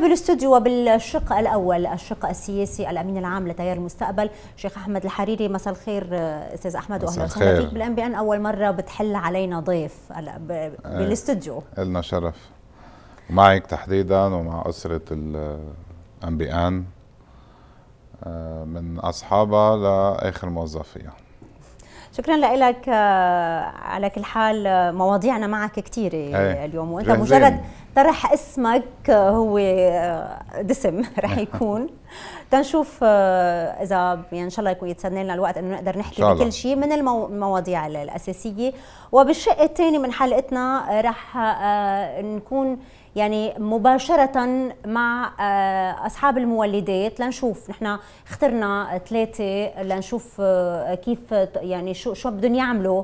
طيب، بالاستوديو وبالشق الاول الشق السياسي الامين العام لتيار المستقبل شيخ احمد الحريري مساء الخير استاذ احمد اهلا وسهلا فيك بالان بان اول مره بتحل علينا ضيف آه، بالاستوديو النا شرف معك تحديدا ومع اسره بي ان آه، من اصحابها لاخر موظفيها شكرا لك آه، على كل حال آه، مواضيعنا معك كثير إيه. اليوم وانت مجرد طرح اسمك آه، هو دسم رح نعم. يكون تنشوف اذا يعني ان شاء الله يكون يتسنى لنا الوقت انه نقدر نحكي بكل شيء من المواضيع الاساسيه وبالشق الثاني من حلقتنا رح نكون يعني مباشرة مع آه، أصحاب المولدات لنشوف نحن اخترنا ثلاثة لنشوف آه، كيف يعني شو شو بدهم يعملوا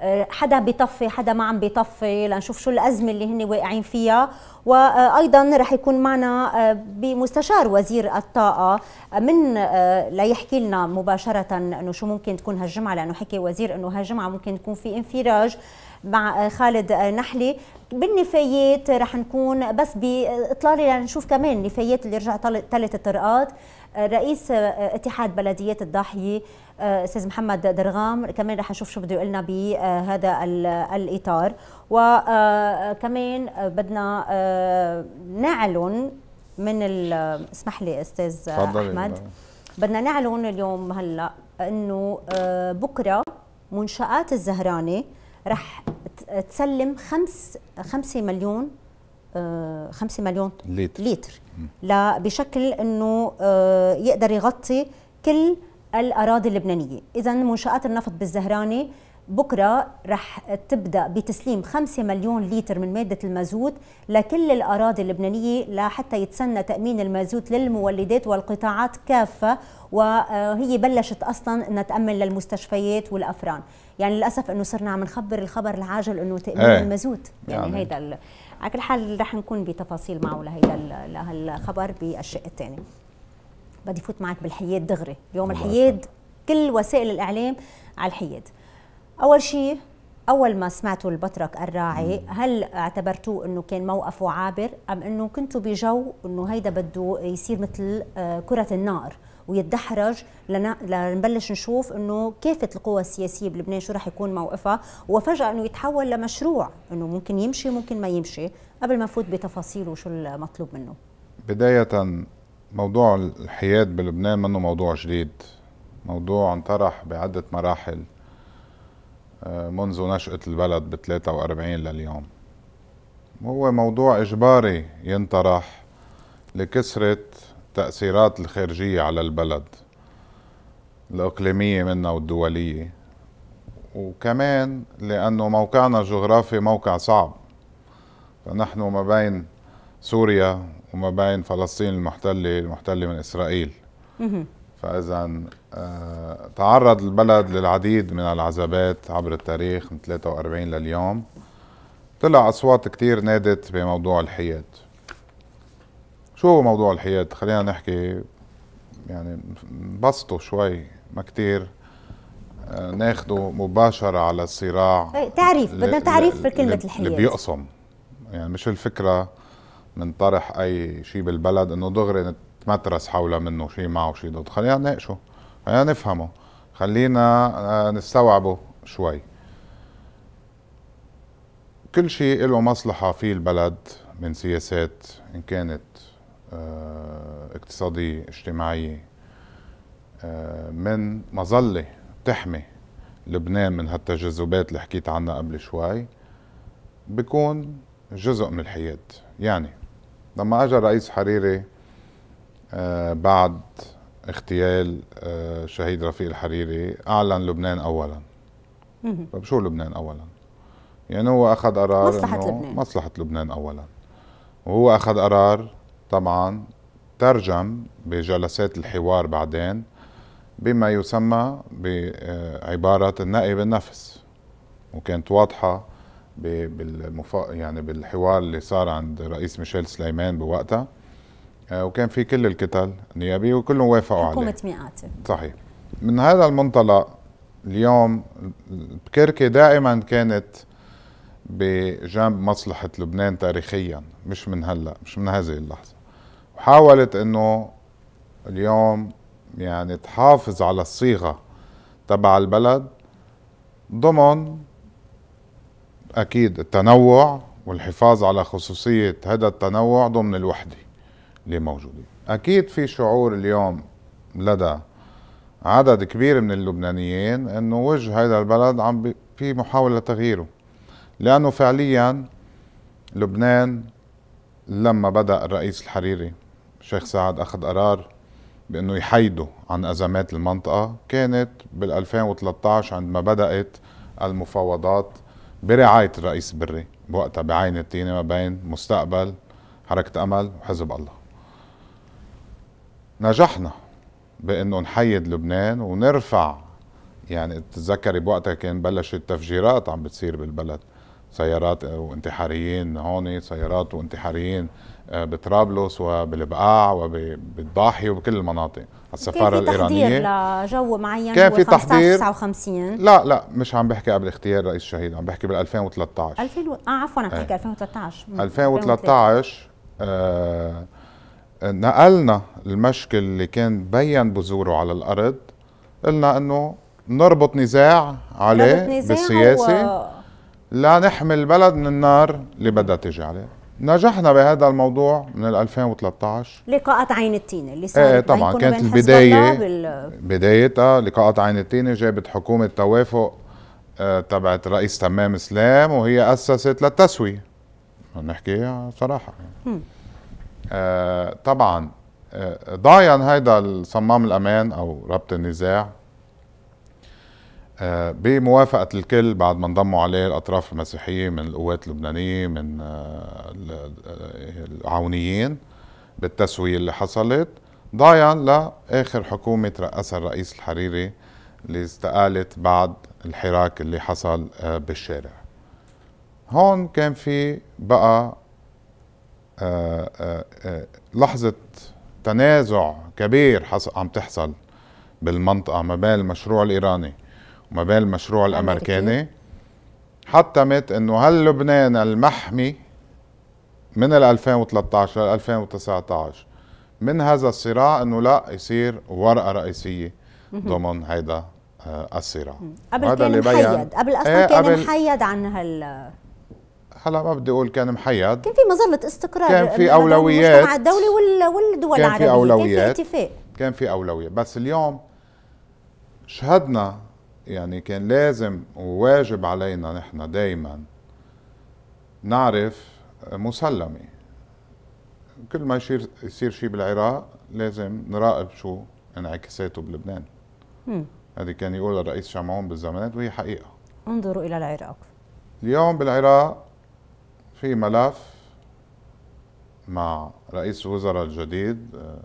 آه، حدا بيطفي حدا ما عم بيطفي لنشوف شو الأزمة اللي هن واقعين فيها وأيضا رح يكون معنا بمستشار وزير الطاقة من ليحكي لنا مباشرة أنه شو ممكن تكون هالجمعة لأنه حكي وزير أنه هالجمعة ممكن تكون في انفراج مع خالد نحلي بالنفايات رح نكون بس باطلالي لنشوف كمان النفايات اللي رجع تلت الطرقات رئيس اتحاد بلديات الضاحيه استاذ محمد درغام كمان رح نشوف شو بده يقول لنا بهذا الاطار وكمان بدنا نعلن من اسمح لي استاذ احمد بدنا نعلن اليوم هلا انه بكره منشات الزهراني رح تسلم خمس 5 مليون 5 آه، مليون لتر, لتر. بشكل انه آه، يقدر يغطي كل الاراضي اللبنانيه اذا منشات النفط بالزهرانه بكره رح تبدا بتسليم 5 مليون لتر من ماده المازوت لكل الاراضي اللبنانيه لحتى يتسنى تامين المازوت للمولدات والقطاعات كافه وهي آه، بلشت اصلا انها تامن للمستشفيات والافران يعني للاسف انه صرنا عم نخبر الخبر العاجل انه تامين ايه. المزود يعني, نعم. هيدا على كل حال رح نكون بتفاصيل معه لهيدا لهالخبر بالشق الثاني بدي فوت معك بالحياد دغري اليوم الحياد كل وسائل الاعلام على الحياد اول شيء اول ما سمعتوا البطرك الراعي هل اعتبرتوه انه كان موقفه عابر ام انه كنتوا بجو انه هيدا بده يصير مثل آه، كره النار ويتدحرج لنبلش نشوف انه كافه القوى السياسيه بلبنان شو رح يكون موقفها وفجاه انه يتحول لمشروع انه ممكن يمشي ممكن ما يمشي قبل ما نفوت بتفاصيله وشو المطلوب منه بدايه موضوع الحياد بلبنان منه موضوع جديد موضوع انطرح بعده مراحل آه، منذ نشأة البلد ب 43 لليوم هو موضوع إجباري ينطرح لكسرة التأثيرات الخارجية على البلد الإقليمية منا والدولية وكمان لأنه موقعنا الجغرافي موقع صعب فنحن ما بين سوريا وما بين فلسطين المحتلة المحتلة من إسرائيل فإذا آه، تعرض البلد للعديد من العذابات عبر التاريخ من 43 لليوم طلع أصوات كتير نادت بموضوع الحياد شو هو موضوع الحياد خلينا نحكي يعني نبسطه شوي ما كتير آه، ناخده مباشرة على الصراع إيه، تعريف بدنا تعريف لكلمة الحياد اللي بيقسم يعني مش الفكرة من طرح أي شيء بالبلد إنه دغري نتمترس حوله منه شيء معه شيء ضد خلينا نناقشه خلينا نفهمه خلينا آه، نستوعبه شوي كل شيء له مصلحة في البلد من سياسات إن كانت آه، اقتصادية اجتماعية آه، من مظلة تحمي لبنان من هالتجاذبات اللي حكيت عنها قبل شوي بيكون جزء من الحياد يعني لما اجى رئيس حريري آه، بعد اغتيال شهيد رفيق الحريري اعلن لبنان اولا طب شو لبنان اولا يعني هو اخذ قرار مصلحة لبنان مصلحة لبنان اولا وهو اخذ قرار طبعا ترجم بجلسات الحوار بعدين بما يسمى بعبارة النقي بالنفس وكانت واضحة بالمفا... يعني بالحوار اللي صار عند رئيس ميشيل سليمان بوقتها آه، وكان في كل الكتل النيابية وكلهم وافقوا عليه حكومة مئات صحيح من هذا المنطلق اليوم بكركي دائما كانت بجنب مصلحة لبنان تاريخيا مش من هلأ مش من هذه اللحظة وحاولت انه اليوم يعني تحافظ على الصيغه تبع البلد ضمن اكيد التنوع والحفاظ على خصوصيه هذا التنوع ضمن الوحده اللي موجوده اكيد في شعور اليوم لدى عدد كبير من اللبنانيين انه وجه هذا البلد عم في محاوله تغييره لانه فعليا لبنان لما بدا الرئيس الحريري الشيخ سعد أخذ قرار بأنه يحيدوا عن أزمات المنطقة كانت بال2013 عندما بدأت المفاوضات برعاية الرئيس بري بوقتها بعين التينة ما بين مستقبل حركة أمل وحزب الله نجحنا بأنه نحيد لبنان ونرفع يعني تتذكري بوقتها كان بلشت التفجيرات عم بتصير بالبلد سيارات آه، وانتحاريين هون سيارات وانتحاريين آه، بطرابلس وبالبقاع وبالضاحي وبكل المناطق السفارة كان في الإيرانية تحضير لجو معين كان في تحضير 59 لا لا مش عم بحكي قبل اختيار رئيس الشهيد عم بحكي بال 2013 2000 اه عفوا عم تحكي 2013 2013 آه نقلنا المشكل اللي كان بين بذوره على الأرض قلنا أنه نربط نزاع عليه بالسياسة لا نحمي البلد من النار اللي بدها تيجي عليه نجحنا بهذا الموضوع من 2013 لقاءات عين التين اللي إيه، صارت ايه طبعا كانت البدايه بدايتها آه، لقاءات عين التين جابت حكومه توافق آه تبعت الرئيس تمام اسلام وهي اسست للتسويه نحكي صراحه يعني. آه طبعا آه، ضاين هيدا الصمام الامان او ربط النزاع آه، بموافقة الكل بعد ما انضموا عليه الأطراف المسيحية من القوات اللبنانية من آه، آه، العونيين بالتسوية اللي حصلت ضايع لآخر حكومة رأسها الرئيس الحريري اللي استقالت بعد الحراك اللي حصل بالشارع هون كان في بقى لحظة تنازع كبير عم تحصل بالمنطقة ما بين المشروع الإيراني وما بين المشروع الامريكاني حتمت انه هل لبنان المحمي من ال 2013 لل 2019 من هذا الصراع انه لا يصير ورقه رئيسيه ضمن هيدا آه، الصراع قبل كان محيد قبل اصلا ايه كان قبل محيد عن هال هلا ما بدي اقول كان محيد كان في مظله استقرار كان في اولويات المجتمع الدولي والدول العربيه كان في اولويات كان في اتفاق كان في اولويات بس اليوم شهدنا يعني كان لازم وواجب علينا نحن دايما نعرف مسلمة كل ما يصير يصير شيء بالعراق لازم نراقب شو انعكاساته بلبنان هذه كان يقولها الرئيس شمعون بالزمانات وهي حقيقة انظروا إلى العراق اليوم بالعراق في ملف مع رئيس الوزراء الجديد آه،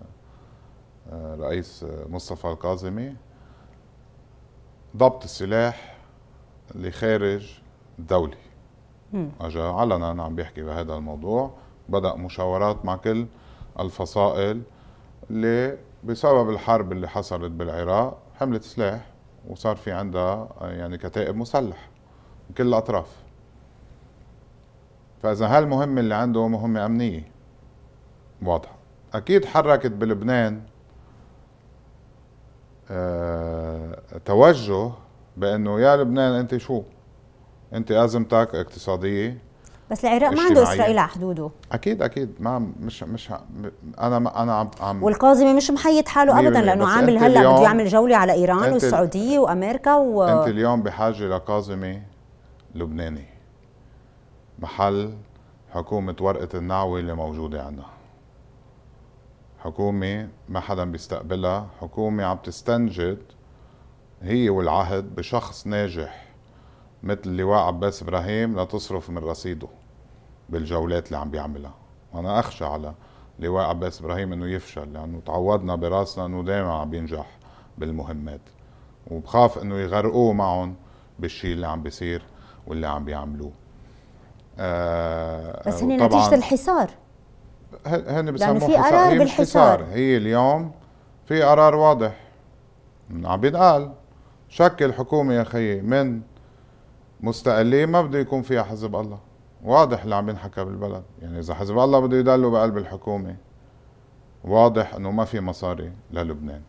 آه، رئيس مصطفى القازمي ضبط السلاح لخارج دولي اجا علنا عم بيحكي بهذا الموضوع بدا مشاورات مع كل الفصائل اللي بسبب الحرب اللي حصلت بالعراق حملت سلاح وصار في عندها يعني كتائب مسلح من كل الاطراف فاذا هالمهمه اللي عنده مهمه امنيه واضحه اكيد حركت بلبنان آه، توجه بانه يا لبنان انت شو انت ازمتك اقتصاديه بس العراق ما عنده اسرائيل على حدوده اكيد اكيد ما مش مش انا ما انا عم والقاضي مش محيط حاله ابدا لانه عامل هلا بده يعمل جوله على ايران والسعوديه وامريكا و انت اليوم بحاجه لقاظمه لبناني محل حكومه ورقه النعوه اللي موجوده عندنا حكومة ما حدا بيستقبلها حكومة عم تستنجد هي والعهد بشخص ناجح مثل لواء عباس إبراهيم لتصرف من رصيده بالجولات اللي عم بيعملها وأنا أخشى على لواء عباس إبراهيم أنه يفشل لأنه تعودنا براسنا أنه دائما عم بينجح بالمهمات وبخاف أنه يغرقوه معهم بالشيء اللي عم بيصير واللي عم بيعملوه آه بس هن نتيجة الحصار هن بسموه يعني في قرار بالحصار هي اليوم في قرار واضح عم بينقال شكل حكومه يا خيي من مستقلين ما بده يكون فيها حزب الله واضح اللي عم ينحكى بالبلد يعني اذا حزب الله بده يضلوا بقلب الحكومه واضح انه ما في مصاري للبنان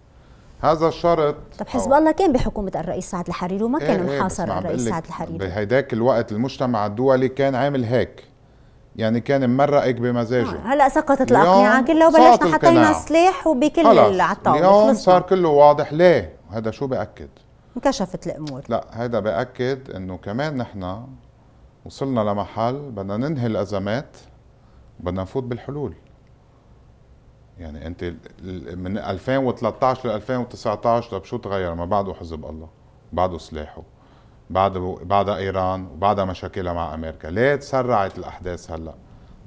هذا الشرط طب حزب الله كان بحكومه الرئيس سعد الحريري وما إيه، كان إيه، محاصر الرئيس سعد الحريري بهيداك الوقت المجتمع الدولي كان عامل هيك يعني كان مرقك بمزاجه آه، هلا سقطت الاقنعه كلها وبلشنا حطينا سلاح وبكل على الطاوله اليوم خلصنا. صار كله واضح ليه هذا شو بأكد انكشفت الامور لا هذا بأكد انه كمان نحن وصلنا لمحل بدنا ننهي الازمات بدنا نفوت بالحلول يعني انت من 2013 ل 2019 طب شو تغير ما بعده حزب الله بعده سلاحه بعد بعد ايران وبعد مشاكلها مع امريكا، ليه تسرعت الاحداث هلا؟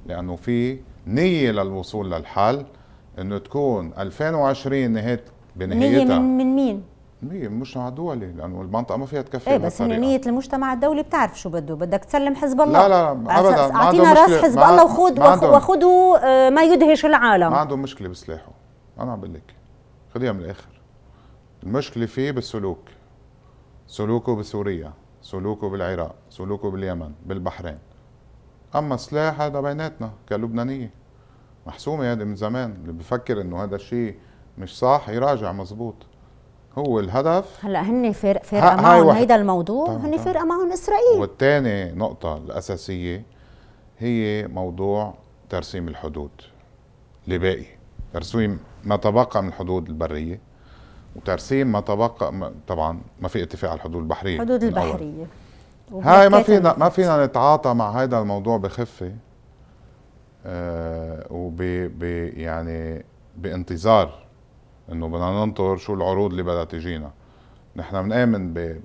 لانه في نيه للوصول للحل انه تكون 2020 نهايه بنهايتها من مين؟ نية من مجتمع دولي لانه المنطقه ما فيها تكفي ايه بس نيه المجتمع الدولي بتعرف شو بده بدك تسلم حزب الله لا لا ابدا اعطينا راس حزب الله وخذ وخذوا آه، ما يدهش العالم ما عندهم مشكله بسلاحه انا عم بقول لك خليها من الاخر المشكله فيه بالسلوك سلوكه بسوريا سلوكه بالعراق سلوكه باليمن بالبحرين اما سلاح هذا بيناتنا كلبنانيه محسومه هذا من زمان اللي بفكر انه هذا الشيء مش صح يراجع مزبوط هو الهدف هلا هن فارقه فارق معهم هيدا الموضوع طبعا هن فارقه معهم اسرائيل والثاني نقطه الاساسيه هي موضوع ترسيم الحدود لباقي ترسيم ما تبقى من الحدود البريه وترسيم ما تبقى ما طبعا ما في اتفاق على الحدود البحريه الحدود البحريه هاي ما فينا ما فينا نتعاطى مع هذا الموضوع بخفه آه وب يعني بانتظار انه بدنا ننطر شو العروض اللي بدها تجينا نحن بنآمن ب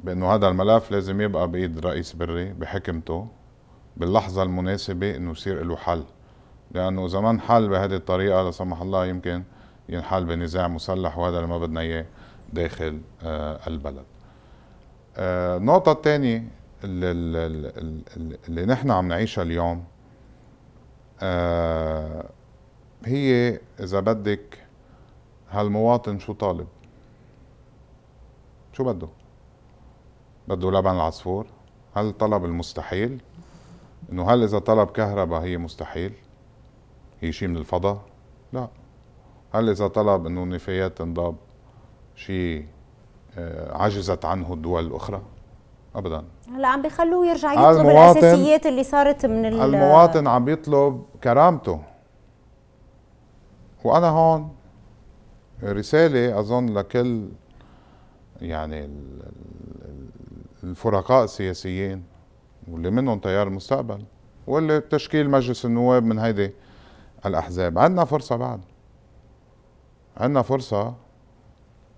بانه هذا الملف لازم يبقى بايد الرئيس بري بحكمته باللحظه المناسبه انه يصير له حل لانه اذا ما انحل بهذه الطريقه لا سمح الله يمكن ينحل بنزاع مسلح وهذا اللي ما بدنا اياه داخل آه، البلد. النقطة آه، الثانية اللي نحن عم نعيشها اليوم آه، هي إذا بدك هالمواطن شو طالب؟ شو بده؟ بده لبن العصفور؟ هل طلب المستحيل؟ انه هل اذا طلب كهرباء هي مستحيل؟ هي شيء من الفضاء؟ لا هل إذا طلب أنه النفايات تنضب شيء آه، عجزت عنه الدول الأخرى؟ ابدا هلا عم بيخلوه يرجع يطلب الاساسيات اللي صارت من المواطن عم بيطلب كرامته وانا هون رساله اظن لكل يعني الفرقاء السياسيين واللي منهم تيار المستقبل واللي تشكيل مجلس النواب من هيدي الاحزاب عندنا فرصه بعد عندنا فرصة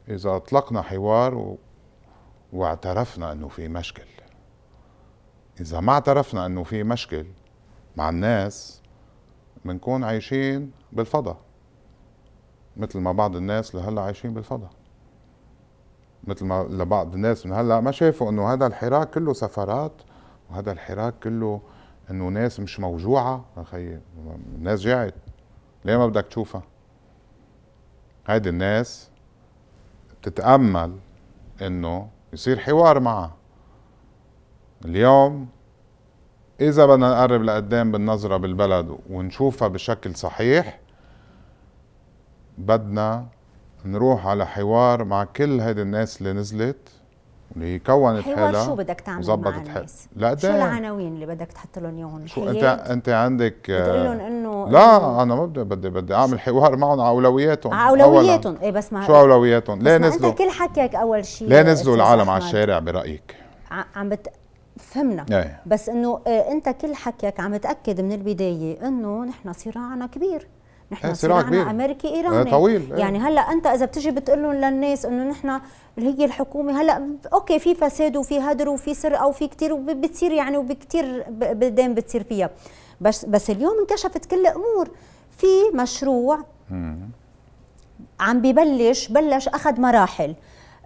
إذا أطلقنا حوار و... واعترفنا أنه في مشكل إذا ما اعترفنا أنه في مشكل مع الناس بنكون عايشين بالفضاء مثل ما بعض الناس لهلا عايشين بالفضاء مثل ما لبعض الناس من هلا ما شافوا انه هذا الحراك كله سفرات وهذا الحراك كله انه ناس مش موجوعه اخي ناس جاعت ليه ما بدك تشوفها هيدي الناس بتتامل انه يصير حوار معها اليوم اذا بدنا نقرب لقدام بالنظره بالبلد ونشوفها بشكل صحيح بدنا نروح على حوار مع كل هيدي الناس اللي نزلت واللي كونت حوار شو بدك تعمل مع الناس؟ لقدام شو العناوين اللي بدك تحط لهم اياهم؟ شو انت انت عندك آه، بتقول لهم انه لا انا ما بدي بدي بدي اعمل حوار معهم على اولوياتهم على اولوياتهم ايه بس ما شو اولوياتهم؟ ليه نزلوا؟ انت كل حكيك اول شيء ليه نزلوا العالم على الشارع برايك؟ عم بت فهمنا أيه. بس انه إيه، انت كل حكيك عم تاكد من البدايه انه نحن صراعنا كبير نحن ايه صراعنا كبير امريكي إيه، ايراني ايه طويل ايه. يعني هلا انت اذا بتجي بتقول لهم للناس انه نحن اللي هي الحكومه هلا اوكي في فساد وفي هدر وفي سرقه وفي كثير وبتصير يعني وبكثير بلدان بتصير فيها بس, بس اليوم انكشفت كل الامور في مشروع عم ببلش بلش اخذ مراحل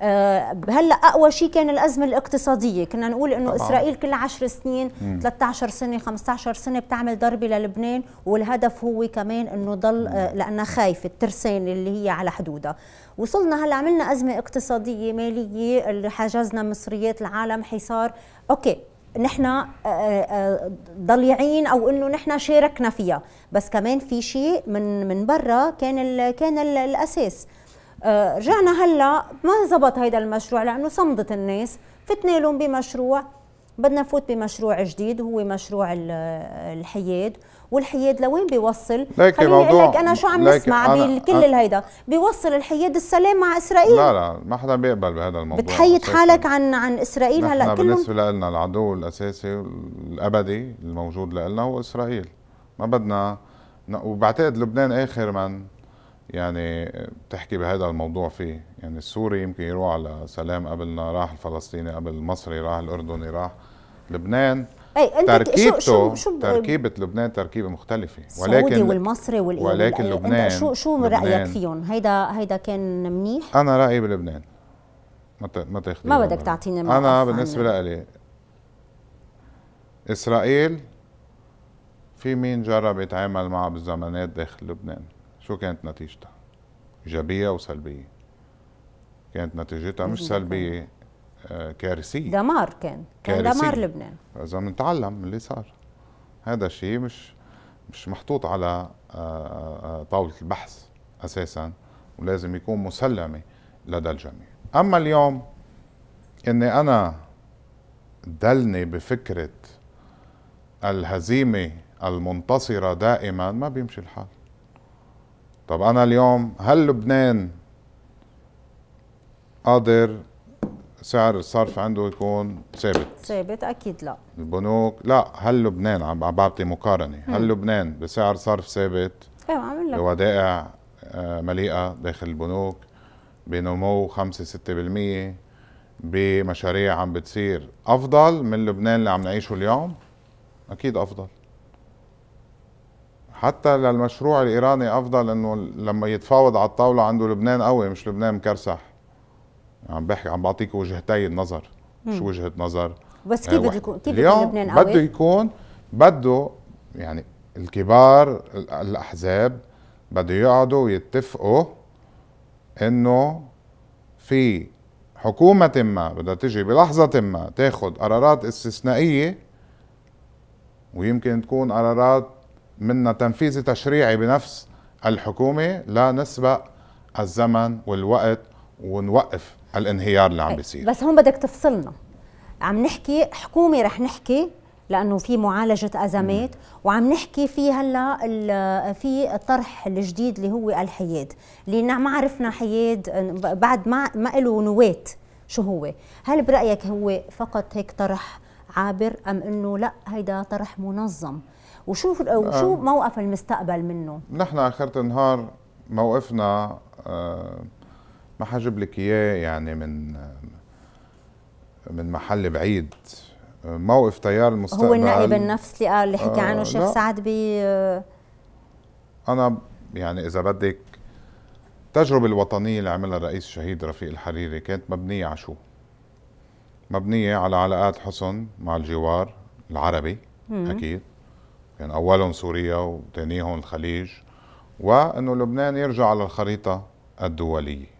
أه هلا اقوى شيء كان الازمه الاقتصاديه كنا نقول انه اسرائيل كل 10 سنين مم. 13 سنه 15 سنه بتعمل ضربه للبنان والهدف هو كمان انه ضل أه لانها خايفه الترسانه اللي هي على حدودها وصلنا هلا عملنا ازمه اقتصاديه ماليه اللي حجزنا مصريات العالم حصار اوكي نحن آه، آه، ضليعين او انه نحن شاركنا فيها بس كمان في شيء من من برا كان ال كان ال الاساس آه، رجعنا هلا ما زبط هيدا المشروع لانه صمدت الناس فتنا لهم بمشروع بدنا نفوت بمشروع جديد هو مشروع الحياد والحياد لوين بيوصل خليني اقول لك انا شو عم نسمع بكل الهيدا بيوصل الحياد السلام مع اسرائيل لا لا ما حدا بيقبل بهذا الموضوع بتحيد حالك عن عن اسرائيل هلا كلهم بالنسبه لنا العدو الاساسي الابدي الموجود لنا هو اسرائيل ما بدنا وبعتقد لبنان اخر من يعني بتحكي بهذا الموضوع فيه يعني السوري يمكن يروح على سلام قبلنا راح الفلسطيني قبل المصري راح الاردني راح لبنان اي انت تركيبته شو, شو, شو تركيبه لبنان تركيبه مختلفه ولكن السعودي والمصري والايراني ولكن لبنان شو شو لبنان رايك فيهم هيدا هيدا كان منيح انا رايي بلبنان ما ما تاخذي ما بدك تعطيني انا بالنسبه لي اسرائيل في مين جرب يتعامل معها بالزمانات داخل لبنان شو كانت نتيجتها ايجابيه وسلبيه كانت نتيجتها مش سلبيه آه، كارثيه دمار كان كان دمار لبنان اذا بنتعلم من اللي صار هذا الشيء مش مش محطوط على آه، آه، طاوله البحث اساسا ولازم يكون مسلمه لدى الجميع اما اليوم اني انا دلني بفكره الهزيمه المنتصره دائما ما بيمشي الحال طب انا اليوم هل لبنان قادر سعر الصرف عنده يكون ثابت ثابت اكيد لا البنوك لا هل لبنان عم بعطي مقارنه هل لبنان بسعر صرف ثابت ايوه عم لك بودائع آه، مليئه داخل البنوك بنمو 5 6% بمشاريع عم بتصير افضل من لبنان اللي عم نعيشه اليوم اكيد افضل حتى للمشروع الايراني افضل انه لما يتفاوض على الطاوله عنده لبنان قوي مش لبنان مكرسح عم بحكي عم بعطيك وجهتي النظر مم. شو وجهه نظر بس كيف بده يكون كيف اليوم لبنان قوي؟ بده يكون بده يعني الكبار الاحزاب بده يقعدوا ويتفقوا انه في حكومة ما بدها تجي بلحظة ما تاخذ قرارات استثنائية ويمكن تكون قرارات منها تنفيذ تشريعي بنفس الحكومة لنسبق الزمن والوقت ونوقف الانهيار اللي عم إيه، بيصير بس هون بدك تفصلنا عم نحكي حكومه رح نحكي لانه في معالجه ازمات وعم نحكي في هلا في الطرح الجديد اللي هو الحياد اللي ما عرفنا حياد بعد ما ما له نواه شو هو هل برايك هو فقط هيك طرح عابر ام انه لا هيدا طرح منظم وشو وشو آه. موقف المستقبل منه نحن اخرة النهار موقفنا آه ما حجيب لك اياه يعني من من محل بعيد موقف تيار المستقبل هو النائب النفسي قال اللي حكى آه، عنه الشيخ سعد ب انا يعني اذا بدك التجربه الوطنيه اللي عملها الرئيس الشهيد رفيق الحريري كانت مبنيه على شو؟ مبنيه على علاقات حسن مع الجوار العربي مم. اكيد كان يعني اولهم سوريا وثانيهم الخليج وانه لبنان يرجع على الخريطه الدوليه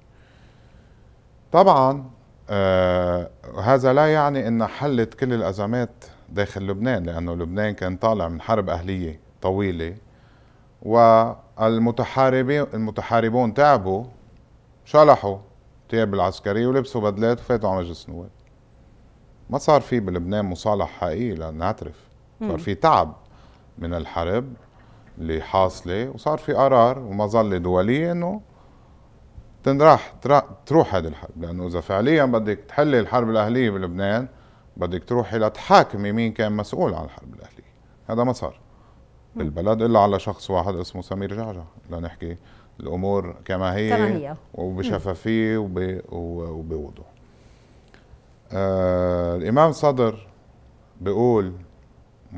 طبعا آه هذا لا يعني ان حلت كل الازمات داخل لبنان لانه لبنان كان طالع من حرب اهليه طويله والمتحاربين المتحاربون تعبوا شلحوا الثياب العسكريه ولبسوا بدلات وفاتوا على مجلس النواب ما صار في بلبنان مصالح حقيقي لنعترف صار في تعب من الحرب اللي حاصله وصار في قرار ومظله دوليه انه راح تروح هذه الحرب لانه اذا فعليا بدك تحلي الحرب الاهليه بلبنان بدك تروحي لتحاكمي مين كان مسؤول عن الحرب الاهليه هذا ما صار بالبلد الا على شخص واحد اسمه سمير جعجع لنحكي الامور كما هي كما هي وبشفافيه وب... وبوضوح آه الامام صدر بيقول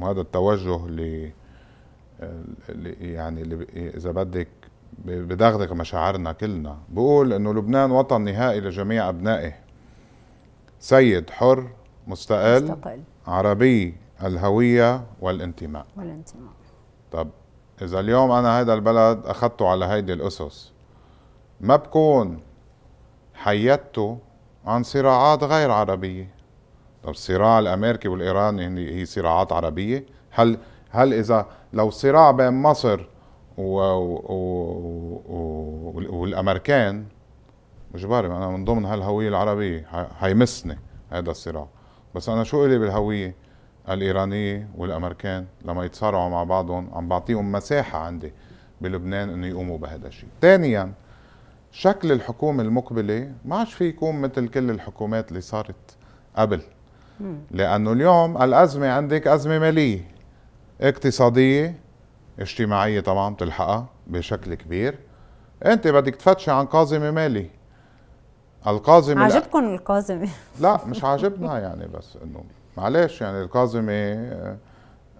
وهذا التوجه اللي يعني اللي اذا بدك بدغدغ مشاعرنا كلنا بقول انه لبنان وطن نهائي لجميع ابنائه سيد حر مستقل, مستقل. عربي الهوية والانتماء والانتماء طب إذا اليوم أنا هذا البلد أخذته على هيدي الأسس ما بكون حيدته عن صراعات غير عربية طب الصراع الأمريكي والإيراني هي صراعات عربية هل هل إذا لو صراع بين مصر و... و... و... والامريكان اجباري انا من ضمن هالهويه العربيه حيمسني هذا الصراع بس انا شو الي بالهويه الايرانيه والامريكان لما يتصارعوا مع بعضهم عم بعطيهم مساحه عندي بلبنان انه يقوموا بهذا الشيء ثانيا شكل الحكومه المقبله ما عادش في يكون مثل كل الحكومات اللي صارت قبل لانه اليوم الازمه عندك ازمه ماليه اقتصاديه اجتماعيه طبعا بتلحقها بشكل كبير انت بدك تفتشي عن كاظم مالي القازمه عجبكم القازمه لا مش عاجبنا يعني بس انه معلش يعني القازمه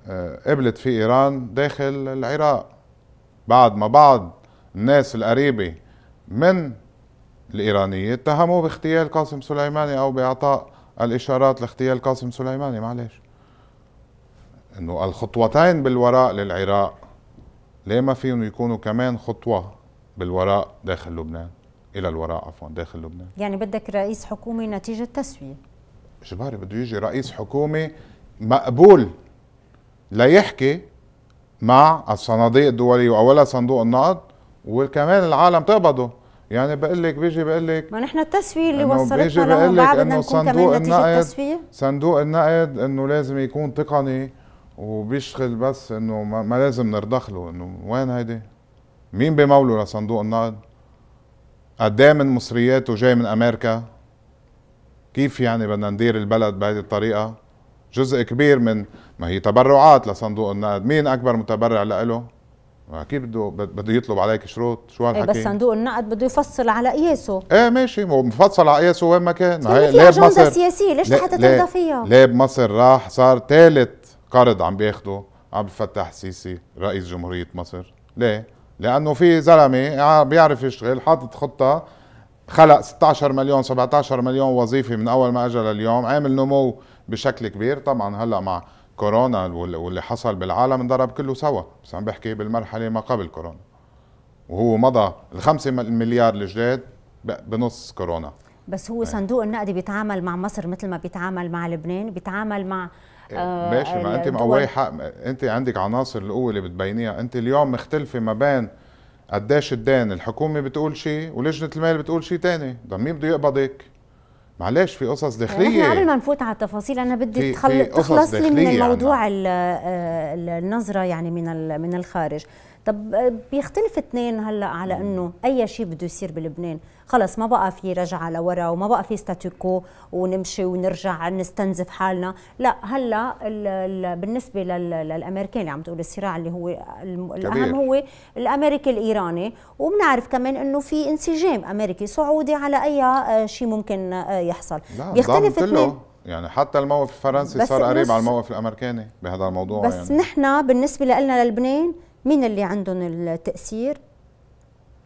آه، قبلت في ايران داخل العراق بعد ما بعض الناس القريبه من الايرانيه اتهموه باغتيال قاسم سليماني او باعطاء الاشارات لاغتيال قاسم سليماني معلش انه الخطوتين بالوراء للعراق ليه ما فيهم يكونوا كمان خطوة بالوراء داخل لبنان إلى الوراء عفوا داخل لبنان يعني بدك رئيس حكومي نتيجة تسوية جباري بده يجي رئيس حكومة مقبول ليحكي مع الصناديق الدولية وأولا صندوق النقد وكمان العالم تقبضه يعني بقول لك بيجي بقول لك ما نحن التسويه اللي وصلتنا لهم بعد بدنا نكون كمان نتيجه التسويه صندوق النقد انه لازم يكون تقني وبيشتغل بس انه ما لازم نرضخ له انه وين هيدي؟ مين بيموله لصندوق النقد؟ ايه من مصرياته جاي من امريكا؟ كيف يعني بدنا ندير البلد بهذه الطريقه؟ جزء كبير من ما هي تبرعات لصندوق النقد، مين اكبر متبرع له؟ اكيد بده بده يطلب عليك شروط شو إيه، هالحكي بس صندوق النقد بده يفصل على قياسه ايه ماشي مفصل على قياسه وين ما كان هي ليه بمصر سياسيه ليش لحتى ترضى فيها ليه بمصر راح صار ثالث قرض عم بياخده عبد الفتاح السيسي رئيس جمهورية مصر ليه؟ لأنه في زلمة بيعرف يشتغل حاطط خطة خلق 16 مليون 17 مليون وظيفة من أول ما أجى لليوم عامل نمو بشكل كبير طبعا هلأ مع كورونا واللي حصل بالعالم انضرب كله سوا بس عم بحكي بالمرحلة ما قبل كورونا وهو مضى الخمسة مليار الجداد بنص كورونا بس هو إيه. صندوق النقد بيتعامل مع مصر مثل ما بيتعامل مع لبنان بيتعامل مع إيه، آه، ماشي ما انت مقواي حق انت عندك عناصر القوه اللي بتبينيها انت اليوم مختلفه ما بين قديش الدين الحكومه بتقول شيء ولجنه المال بتقول شيء ثاني طب مين بده يقبضك معلش في قصص داخليه يعني قبل ما نفوت على التفاصيل انا بدي تخلص لي من الموضوع آه، النظره يعني من من الخارج طب بيختلف اثنين هلا على انه اي شيء بده يصير بلبنان خلص ما بقى في رجعه لورا وما بقى في ستاتيكو ونمشي ونرجع نستنزف حالنا لا هلا الـ الـ بالنسبه للامريكان اللي عم تقول الصراع اللي هو الاهم هو الامريكي الايراني وبنعرف كمان انه في انسجام امريكي سعودي على اي آه، شيء ممكن آه، يحصل بيختلف اثنين يعني حتى الموقف الفرنسي صار قريب على الموقف الامريكاني بهذا الموضوع بس يعني. نحن بالنسبه لنا للبنان مين اللي عندهم التأثير؟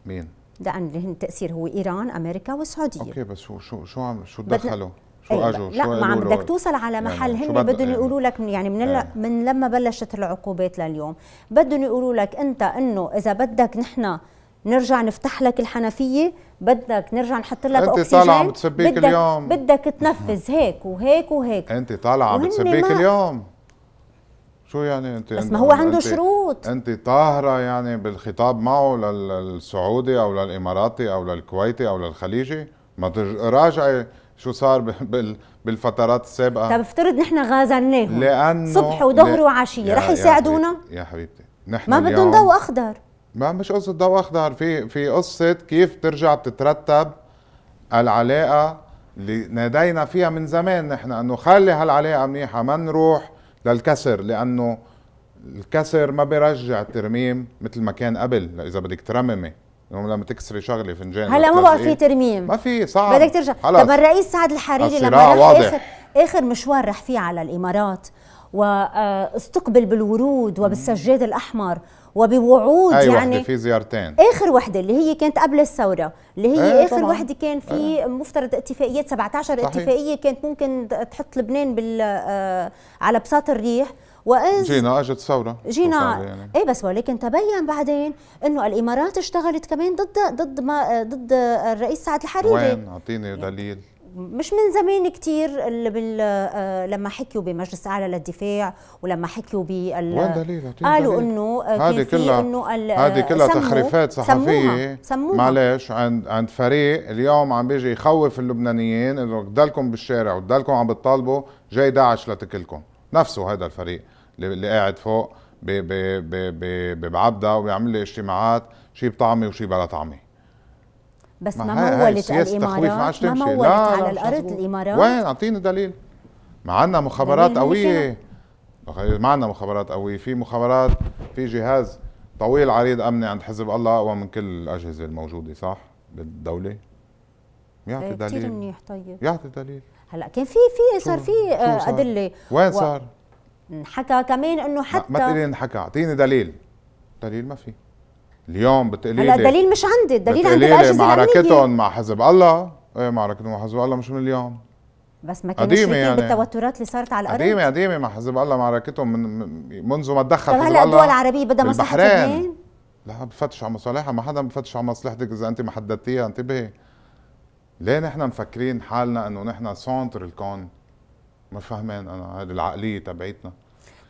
مين؟ لأن لهن التأثير هو إيران، أمريكا والسعودية اوكي بس شو شو شو عم شو تدخلوا؟ شو إيه، اجوا لا ما عم بدك توصل على يعني محل يعني هن بدهم يقولوا لك يعني من, يعني. من لما بلشت العقوبات لليوم بدهم يقولوا لك انت انه اذا بدك نحن نرجع نفتح لك الحنفيه بدك نرجع نحط لك انت اكسجين طالعه عم بدك اليوم بدك تنفذ هيك وهيك وهيك انت طالعه عم تسبيك اليوم شو يعني انت بس ما هو عنده انت شروط انت طاهره يعني بالخطاب معه للسعودي او للاماراتي او للكويتي او للخليجي ما تراجعي شو صار بالفترات السابقه طب افترض نحن غازلناهم لانه صبح وظهر وعشيه رح يساعدونا يا حبيبتي نحن ما بدهم ضوء اخضر ما مش قصه ضوء اخضر في في قصه كيف ترجع بتترتب العلاقه اللي نادينا فيها من زمان نحن انه خلي هالعلاقه منيحه ما نروح للكسر لانه الكسر ما بيرجع الترميم مثل ما كان قبل اذا بدك ترممي لما تكسري شغله فنجان هلا ما بقى في ترميم ما في صعب بدك ترجع طب الرئيس سعد الحريري لما راح اخر اخر مشوار راح فيه على الامارات واستقبل آه، بالورود وبالسجاد الاحمر وبوعود أي يعني وحدة في زيارتين اخر وحده اللي هي كانت قبل الثوره اللي هي ايه اخر طبعاً. وحده كان في ايه مفترض اتفاقيات 17 صحيح. اتفاقيه كانت ممكن تحط لبنان بال آه، على بساط الريح واذ جينا اجت ثوره جينا يعني. ايه بس ولكن تبين بعدين انه الامارات اشتغلت كمان ضد ضد ما آه، ضد الرئيس سعد الحريري وين اعطيني دليل مش من زمان كتير اللي بال آه، لما حكيوا بمجلس اعلى للدفاع ولما حكيوا بال وين دليل قالوا انه هذه كلها انه هذه كلها تخريفات صحفيه سموها, سموها. معلش عند عند فريق اليوم عم بيجي يخوف اللبنانيين انه ضلكم بالشارع وضلكم عم بتطالبوا جاي داعش لتكلكم نفسه هذا الفريق اللي قاعد فوق بعبدا وبيعمل لي اجتماعات شيء بطعمي وشيء بلا طعمي بس ما, ما مولت الامارات ما مولت على لا الارض لا الامارات وين اعطيني دليل ما عندنا مخابرات قويه ما عندنا مخابرات قويه في مخابرات في جهاز طويل عريض امني عند حزب الله اقوى من كل الاجهزه الموجوده صح بالدوله يعطي إيه، دليل كثير منيح طيب يعطي دليل هلا كان في في صار في آه، ادله وين صار؟ انحكى كمان انه حتى ما تقولي انحكى اعطيني دليل دليل ما في اليوم بتقلي لي الدليل مش عندي الدليل عند الاجهزه معركتهم مع حزب الله ايه معركتهم مع حزب الله مش من اليوم بس ما كانوش يعني. بالتوترات اللي صارت على الارض قديمه قديمه مع حزب الله معركتهم من منذ ما تدخل طب هلا الدول العربيه بدها مصلحه لبنان لا بفتش على مصالحها ما حدا بفتش على مصلحتك اذا انت ما حددتيها انتبهي ليه نحن مفكرين حالنا انه نحن سونتر الكون ما فاهمين انا هذه العقليه تبعتنا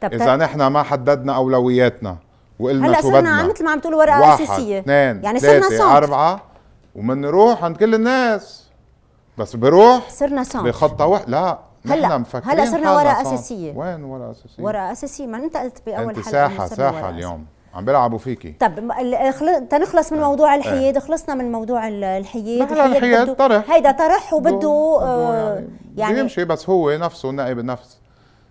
طب اذا نحن ما حددنا اولوياتنا وقلنا هلا صرنا مثل ما عم تقول ورقه واحد اساسيه اثنين يعني صرنا صمت اربعه ومنروح عند كل الناس بس بروح صرنا صمت بخطه واحده لا هلا مفكرين هلا صرنا ورقه اساسيه وين ورقه اساسيه؟ ورقه اساسيه ما انت قلت باول انت حلقه ساحه ساحه اليوم عم بيلعبوا فيكي طب تنخلص من إيه، موضوع إيه. الحياد خلصنا من موضوع الحياد الحياد طرح هيدا طرح وبده آه، يعني, يعني, بيمشي بس هو نفسه النائب النفس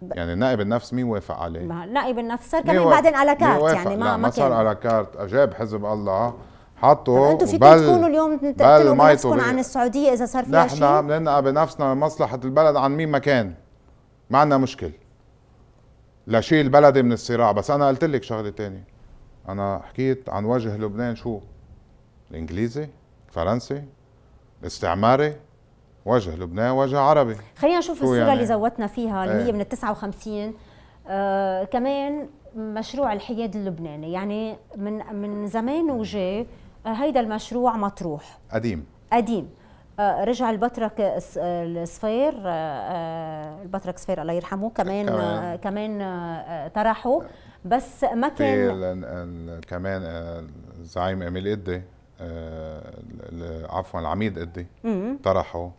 يعني نائب النفس مين وافق عليه؟ نائب النفس صار كمان بعدين على كارت يعني ما لا ما صار على كارت اجاب حزب الله حطوا انتم فيكم تكونوا اليوم تقتلوا نفسكم عن السعوديه اذا صار فيها شيء نحن بننقى بنفسنا لمصلحه البلد عن مين ما كان ما عندنا مشكل لشيل بلدي من الصراع بس انا قلت لك شغله ثانيه انا حكيت عن وجه لبنان شو الانجليزي الفرنسي الاستعماري وجه لبنان وجه عربي خلينا نشوف الصوره يعني؟ اللي زودنا فيها اللي هي إيه. من ال 59 آه كمان مشروع الحياد اللبناني يعني من من زمان وجاي آه، هيدا المشروع مطروح قديم قديم آه، رجع البطرك الصفير آه، البطرك صفير الله يرحمه كمان كمان, طرحه بس ما كان كمان الزعيم اميل قدي عفوا العميد قدي طرحه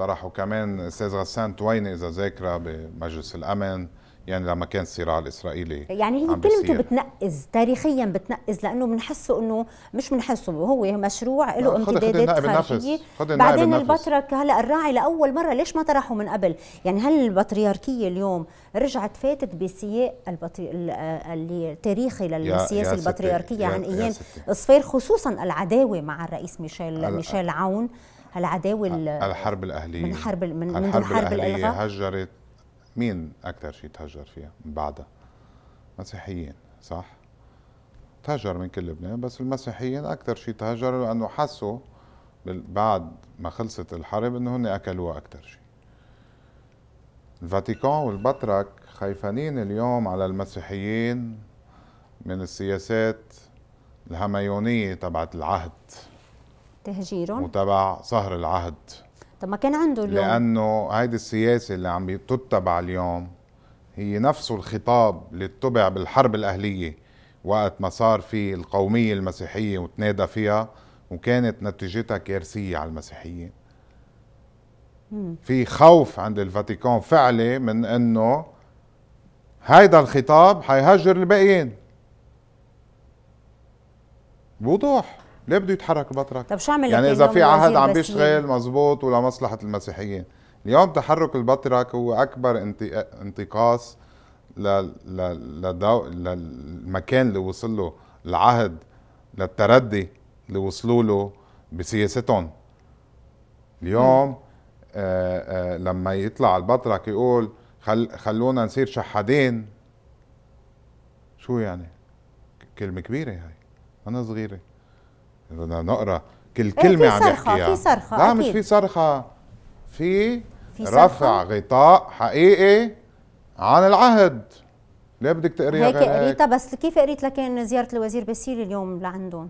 طرحوا كمان استاذ غسان تويني اذا ذاكره بمجلس الامن يعني لما كان الصراع الاسرائيلي يعني هي كلمته بتنقز تاريخيا بتنقز لانه بنحسه انه مش بنحسه هو مشروع له امتدادات خارجيه بعدين البطرك هلا الراعي لاول مره ليش ما طرحوا من قبل يعني هل البطريركيه اليوم رجعت فاتت بسياق البطري... آه، اللي تاريخي للسياسه البطريركيه عن ايام صفير خصوصا العداوه مع الرئيس ميشيل ميشيل عون العداوه الحرب الاهليه من حرب من الحرب, الحرب الاهليه الألغة. هجرت مين اكثر شيء تهجر فيها من بعدها مسيحيين صح تهجر من كل لبنان بس المسيحيين اكثر شيء تهجروا لانه حسوا بعد ما خلصت الحرب انه هن اكلوها اكثر شيء الفاتيكان والبطرك خايفانين اليوم على المسيحيين من السياسات الهميونيه تبعت العهد تهجيرهم وتبع صهر العهد طب ما كان عنده اليوم لانه هيدي السياسه اللي عم تتبع اليوم هي نفسه الخطاب اللي اتبع بالحرب الاهليه وقت ما صار في القوميه المسيحيه وتنادى فيها وكانت نتيجتها كارثيه على المسيحيه في خوف عند الفاتيكان فعلي من انه هيدا الخطاب حيهجر الباقيين بوضوح ليه بده يتحرك البطرك؟ طب شو عمل يعني اذا في عهد عم بيشتغل مزبوط ولمصلحه المسيحيين، اليوم تحرك البطرك هو اكبر انتقاص للدو... للمكان اللي وصل له العهد للتردي اللي وصلوا له بسياستهم اليوم آآ آآ آه، آه، لما يطلع البطرك يقول خل... خلونا نصير شحادين شو يعني كلمة كبيرة هاي أنا صغيرة بدنا نقرا كل إيه، كلمه عم يحكيها في صرخه لا أكيد. مش في صرخه في, في رفع صرخة. غطاء حقيقي عن العهد ليه بدك تقريها هيك قريتها بس كيف قريت لكان زياره الوزير بسيري اليوم لعندهم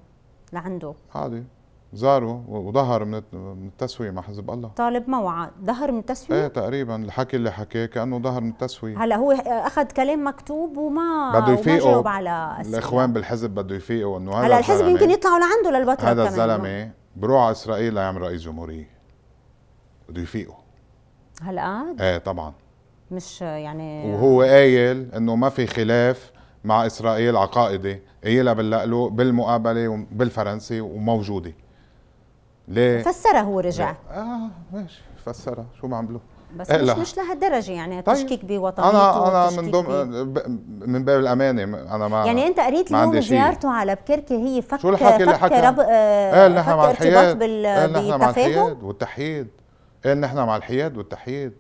لعنده عادي زاروا وظهر من التسوية مع حزب الله طالب موعد ظهر من التسوية؟ ايه تقريبا الحكي اللي حكاه كأنه ظهر من التسوية هلا هو أخذ كلام مكتوب وما بده يفيقوا على أسئلة. الإخوان بالحزب بده يفيقوا إنه هلا الحزب يمكن يطلعوا لعنده للبطل هذا الزلمة بروح على إسرائيل ليعمل رئيس جمهورية بده يفيقوا هلا ايه طبعا مش يعني وهو قايل إنه ما في خلاف مع إسرائيل عقائدي قايلها باللقلوق بالمقابلة وبالفرنسي وموجودة ليه؟ فسرها رجع اه ماشي فسرها شو ما عملوا بس إيه مش مش لهالدرجه يعني طيب. تشكيك بوطنيته انا انا من ضمن من باب الامانه انا ما يعني انت قريت اليوم زيارته على بكركي هي فك شو الحكي اللي حكى رب... آه قال إيه، إيه، نحن مع الحياد قال إيه، نحن مع الحياد والتحييد قال نحن مع الحياد والتحييد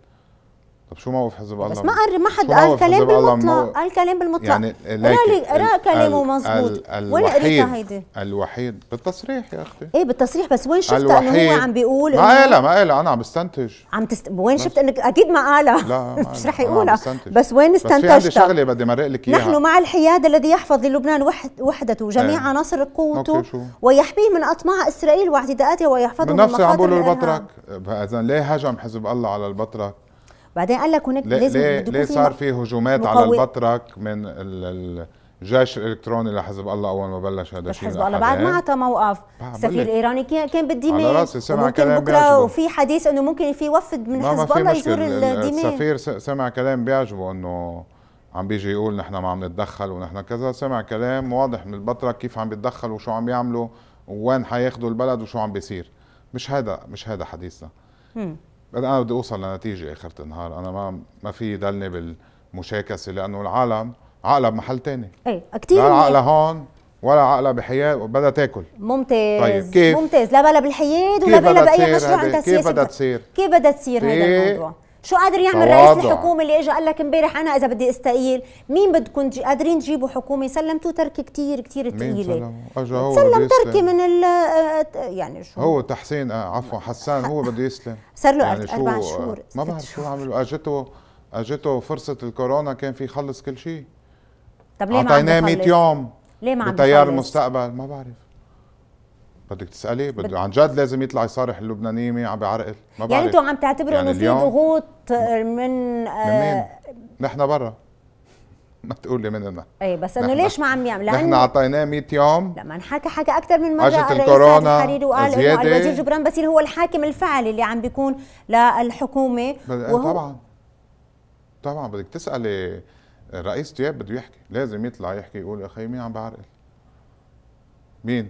طب شو موقف حزب الله بس ما قال ما حد قال كلام بالمطلق قال كلام بالمطلق يعني لكن قرا كلامه مظبوط ولا قريتها هيدي الوحيد بالتصريح يا اختي ايه بالتصريح بس وين شفت انه هو عم بيقول ما قالها ما قالها انا عم بستنتج عم تست... وين شفت انك اكيد ما قالها لا مش رح يقولها بس وين استنتجتها بس في شغله بدي مرق لك اياها نحن مع الحياد الذي يحفظ للبنان وحدته جميع إيه. عناصر قوته ويحميه من اطماع اسرائيل واعتداءاتها ويحفظه من نفسه عم بيقولوا البطرك اذا ليه هجم حزب الله على البطرك بعدين قال لك هناك لازم ليه, ليه صار في هجومات مقوي. على البطرك من الجيش الالكتروني لحزب الله اول ما بلش هذا الشيء حزب الله بعد ما إيه؟ عطى موقف السفير الايراني كان بالدماغ على راسي سمع كلام بكره وفي حديث انه ممكن في وفد من حزب الله يزور الدمام السفير سمع كلام بيعجبه انه عم بيجي يقول نحن ما عم نتدخل ونحن كذا سمع كلام واضح من البطرك كيف عم بيتدخل وشو عم يعملوا وين حياخذوا البلد وشو عم بيصير مش هذا مش هذا حديثنا انا بدي اوصل لنتيجه اخر النهار انا ما ما في ضلني بالمشاكسه لانه العالم عقلها بمحل ثاني ايه كثير لا عقلها هون ولا عقلها بحياه بدها تاكل ممتاز طيب كيف ممتاز لا بلا بالحياد ولا بلا باي مشروع انت سياسي كيف بدها تصير كيف بدها تصير هذا الموضوع شو قادر يعمل تواضع. رئيس الحكومه اللي اجى قال لك امبارح انا اذا بدي استقيل مين بدكم قادرين تجيبوا حكومه سلمتوه تركي كثير كثير ثقيله اجى هو سلم تركي من ال آه، يعني شو هو تحسين آه، عفوا حسان هو بده يسلم صار له يعني اربع آه، شهور ما بعرف شو عملوا اجته اجته فرصه الكورونا كان في يخلص كل شيء طب ليه ما عم 100 يوم ليه ما عم يخلص؟ المستقبل ما بعرف بدك تسالي بده عن جد لازم يطلع يصارح مين عم بعرقل ما بعرف يعني انتم عم تعتبروا يعني انه في ضغوط آه، من آه من نحن برا ما تقولي مننا اي بس انه ليش ما عم يعمل لانه نحن اعطيناه 100 يوم لا ما انحكى حكى اكثر من مره اجت الكورونا الحريري وقال انه الوزير جبران باسيل هو الحاكم الفعلي اللي عم بيكون للحكومه إيه، وهو طبعا طبعا بدك تسالي الرئيس دياب بده يحكي لازم يطلع يحكي يقول يا اخي مين عم بعرقل مين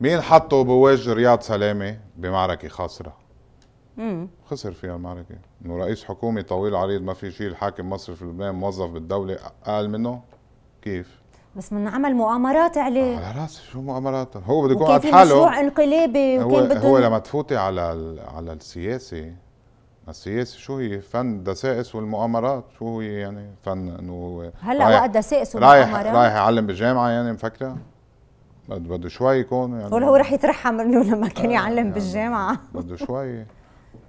مين حطه بوجه رياض سلامه بمعركه خاسره؟ امم خسر فيها المعركه، انه رئيس حكومه طويل عريض ما في شيء الحاكم في لبنان موظف بالدوله اقل منه؟ كيف؟ بس من عمل مؤامرات عليه آه، على راسي شو مؤامرات هو بده يكون قاعد حاله مشروع انقلابي وكان هو, هو لما تفوتي على على السياسه السياسه شو هي فن دسائس والمؤامرات شو هي يعني فن انه هلا وقت دسائس والمؤامرات رايح رايح يعلم بالجامعه يعني مفكره بده شوي يكون يعني ولا هو رح يترحم انه لما كان يعلم يعني بالجامعه بده شوي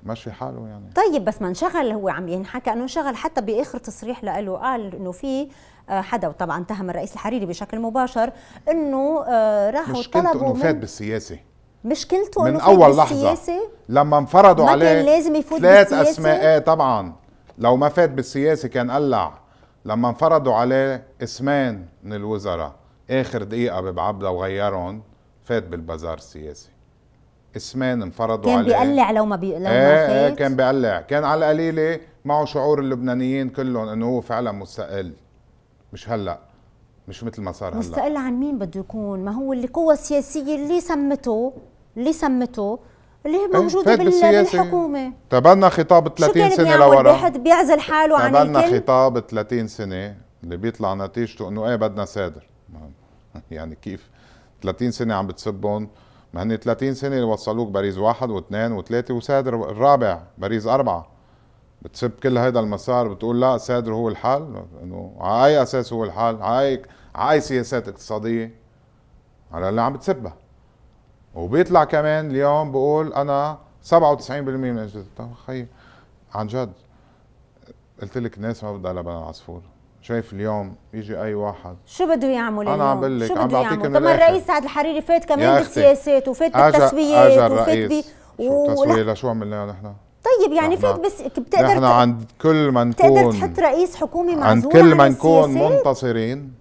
ماشي حاله يعني طيب بس ما انشغل هو عم ينحكى انه انشغل حتى باخر تصريح له قال انه في آه، حدا وطبعا اتهم الرئيس الحريري بشكل مباشر انه آه، راحوا طلبوا مشكلته انه فات بالسياسه مشكلته من انه اول لحظه لما انفرضوا عليه كان لازم يفوت ثلاث اسماء ايه طبعا لو ما فات بالسياسه كان قلع لما انفرضوا عليه اسمين من الوزراء اخر دقيقه ببعبله وغيرهم فات بالبازار السياسي اسمان انفرضوا عليه كان بيقلع لو ما بي... لو آه ما إيه، إيه، فات كان بيقلع كان على القليله معه شعور اللبنانيين كلهم انه هو فعلا مستقل مش هلا مش مثل ما صار هلا مستقل عن مين بده يكون ما هو اللي قوة سياسية اللي سمته اللي سمته اللي إيه، موجودة موجودة بالحكومة تبنى خطاب 30 سنة لورا واحد بيعزل حاله عن الكل تبنى خطاب 30 سنة اللي بيطلع نتيجته انه ايه بدنا سادر مهم. يعني كيف 30 سنه عم بتسبهم ما هن 30 سنه اللي وصلوك باريس واحد واثنين وثلاثه وسادر الرابع باريس اربعه بتسب كل هذا المسار بتقول لا سادر هو الحال انه على اي اساس هو الحال على اي على اي سياسات اقتصاديه على اللي عم بتسبها وبيطلع كمان اليوم بقول انا 97% من اجهزه خيي عن جد قلت لك الناس ما بدها لبن عصفور شايف اليوم يجي اي واحد شو بده يعمل انا عم بقول لك عم بعطيك طب الرئيس سعد الحريري فات كمان بالسياسات وفات بالتسويات وفات ب شو التسويه لشو عملنا نحن؟ طيب يعني فات بس بتقدر نحن عند كل ما نكون بتقدر تحط رئيس حكومي معزول عند كل ما نكون منتصرين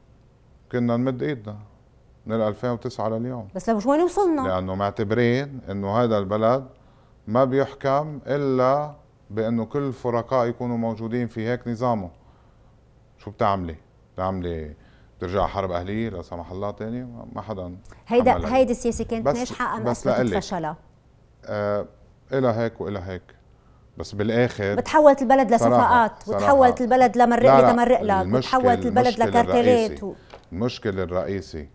كنا نمد ايدنا من 2009 لليوم بس لو وين وصلنا؟ لانه معتبرين انه هذا البلد ما بيحكم الا بانه كل الفرقاء يكونوا موجودين في هيك نظامه شو بتعملي؟ بتعملي ترجع حرب اهليه لا سمح الله تاني ما حدا هيدا هيدي السياسه كانت ناجحه ام بس فشلها؟ آه إلها هيك وإلها هيك بس بالاخر بتحولت البلد لصفقات وتحولت البلد لمرق لي تمرق لك وتحولت البلد لكارتيلات و... المشكل الرئيسي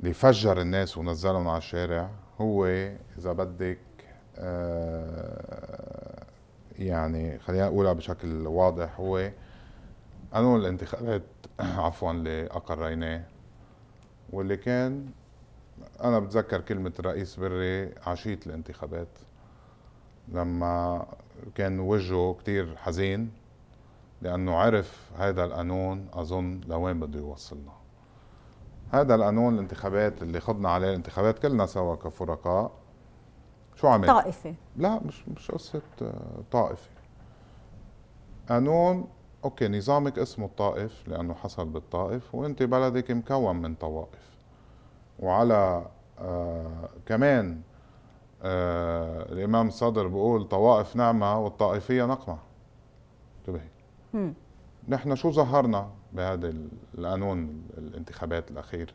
اللي فجر الناس ونزلهم على الشارع هو اذا بدك آه يعني خلينا نقولها بشكل واضح هو قانون الانتخابات عفوا اللي اقريناه واللي كان انا بتذكر كلمه الرئيس بري عشيه الانتخابات لما كان وجهه كتير حزين لانه عرف هذا القانون اظن لوين بده يوصلنا هذا القانون الانتخابات اللي خضنا عليه الانتخابات كلنا سوا كفرقاء شو عمل؟ طائفي لا مش مش قصه آه، طائفي قانون اوكي نظامك اسمه الطائف لانه حصل بالطائف وانت بلدك مكون من طوائف وعلى آه كمان آه الامام الصدر بيقول طوائف نعمه والطائفيه نقمه انتبهي نحن شو ظهرنا بهذا القانون الانتخابات الاخير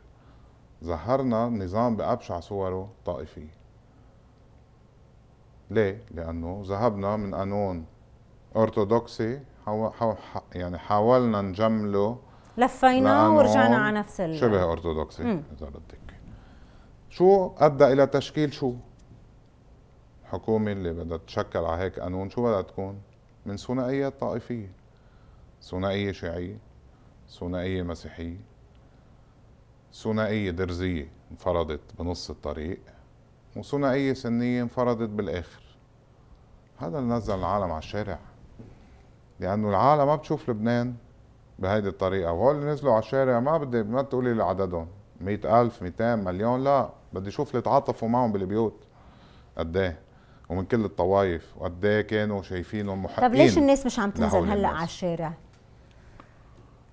ظهرنا نظام بابشع صوره طائفي ليه لانه ذهبنا من قانون ارثوذكسي حو... حو... يعني حاولنا نجمله لفيناه ورجعنا على نفس ال... شبه ارثوذكسي اذا بدك شو ادى الى تشكيل شو؟ الحكومه اللي بدها تشكل على هيك قانون شو بدها تكون؟ من ثنائيات طائفيه ثنائيه شيعيه ثنائيه مسيحيه ثنائيه درزيه انفرضت بنص الطريق وثنائيه سنيه انفرضت بالاخر هذا اللي نزل العالم على الشارع لانه العالم ما بتشوف لبنان بهيدي الطريقه وهول اللي نزلوا على الشارع ما بدي ما تقولي لي عددهم 100000 200 مليون لا بدي اشوف اللي تعاطفوا معهم بالبيوت قد ايه ومن كل الطوائف وقد ايه كانوا شايفينهم محقين طب ليش الناس مش عم تنزل هلا على الشارع؟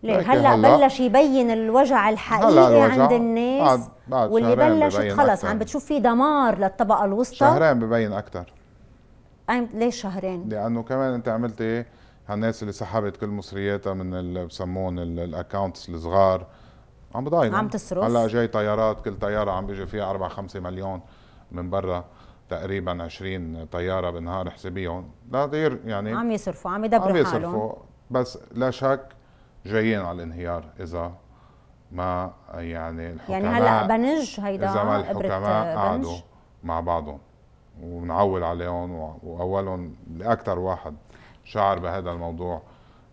ليه هلا, بلش يبين الوجع الحقيقي الوجع عند الناس بعد بعد واللي بلشت خلص عم بتشوف في دمار للطبقه الوسطى شهرين ببين اكثر ليش شهرين؟ لانه كمان انت عملت ايه؟ هالناس اللي سحبت كل مصرياتها من اللي بسمون الاكونتس الصغار عم بضايقهم عم يعني. تصرف هلا جاي طيارات كل طياره عم بيجي فيها 4 5 مليون من برا تقريبا 20 طياره بالنهار حسابيهم لا غير يعني عم يصرفوا عم يدبروا حالهم عم يصرفوا حالهم. بس لا شك جايين على الانهيار اذا ما يعني الحكماء يعني هلا بنج هيدا اذا ما الحكماء قعدوا مع بعضهم ونعول عليهم واولهم لاكثر واحد شعر بهذا الموضوع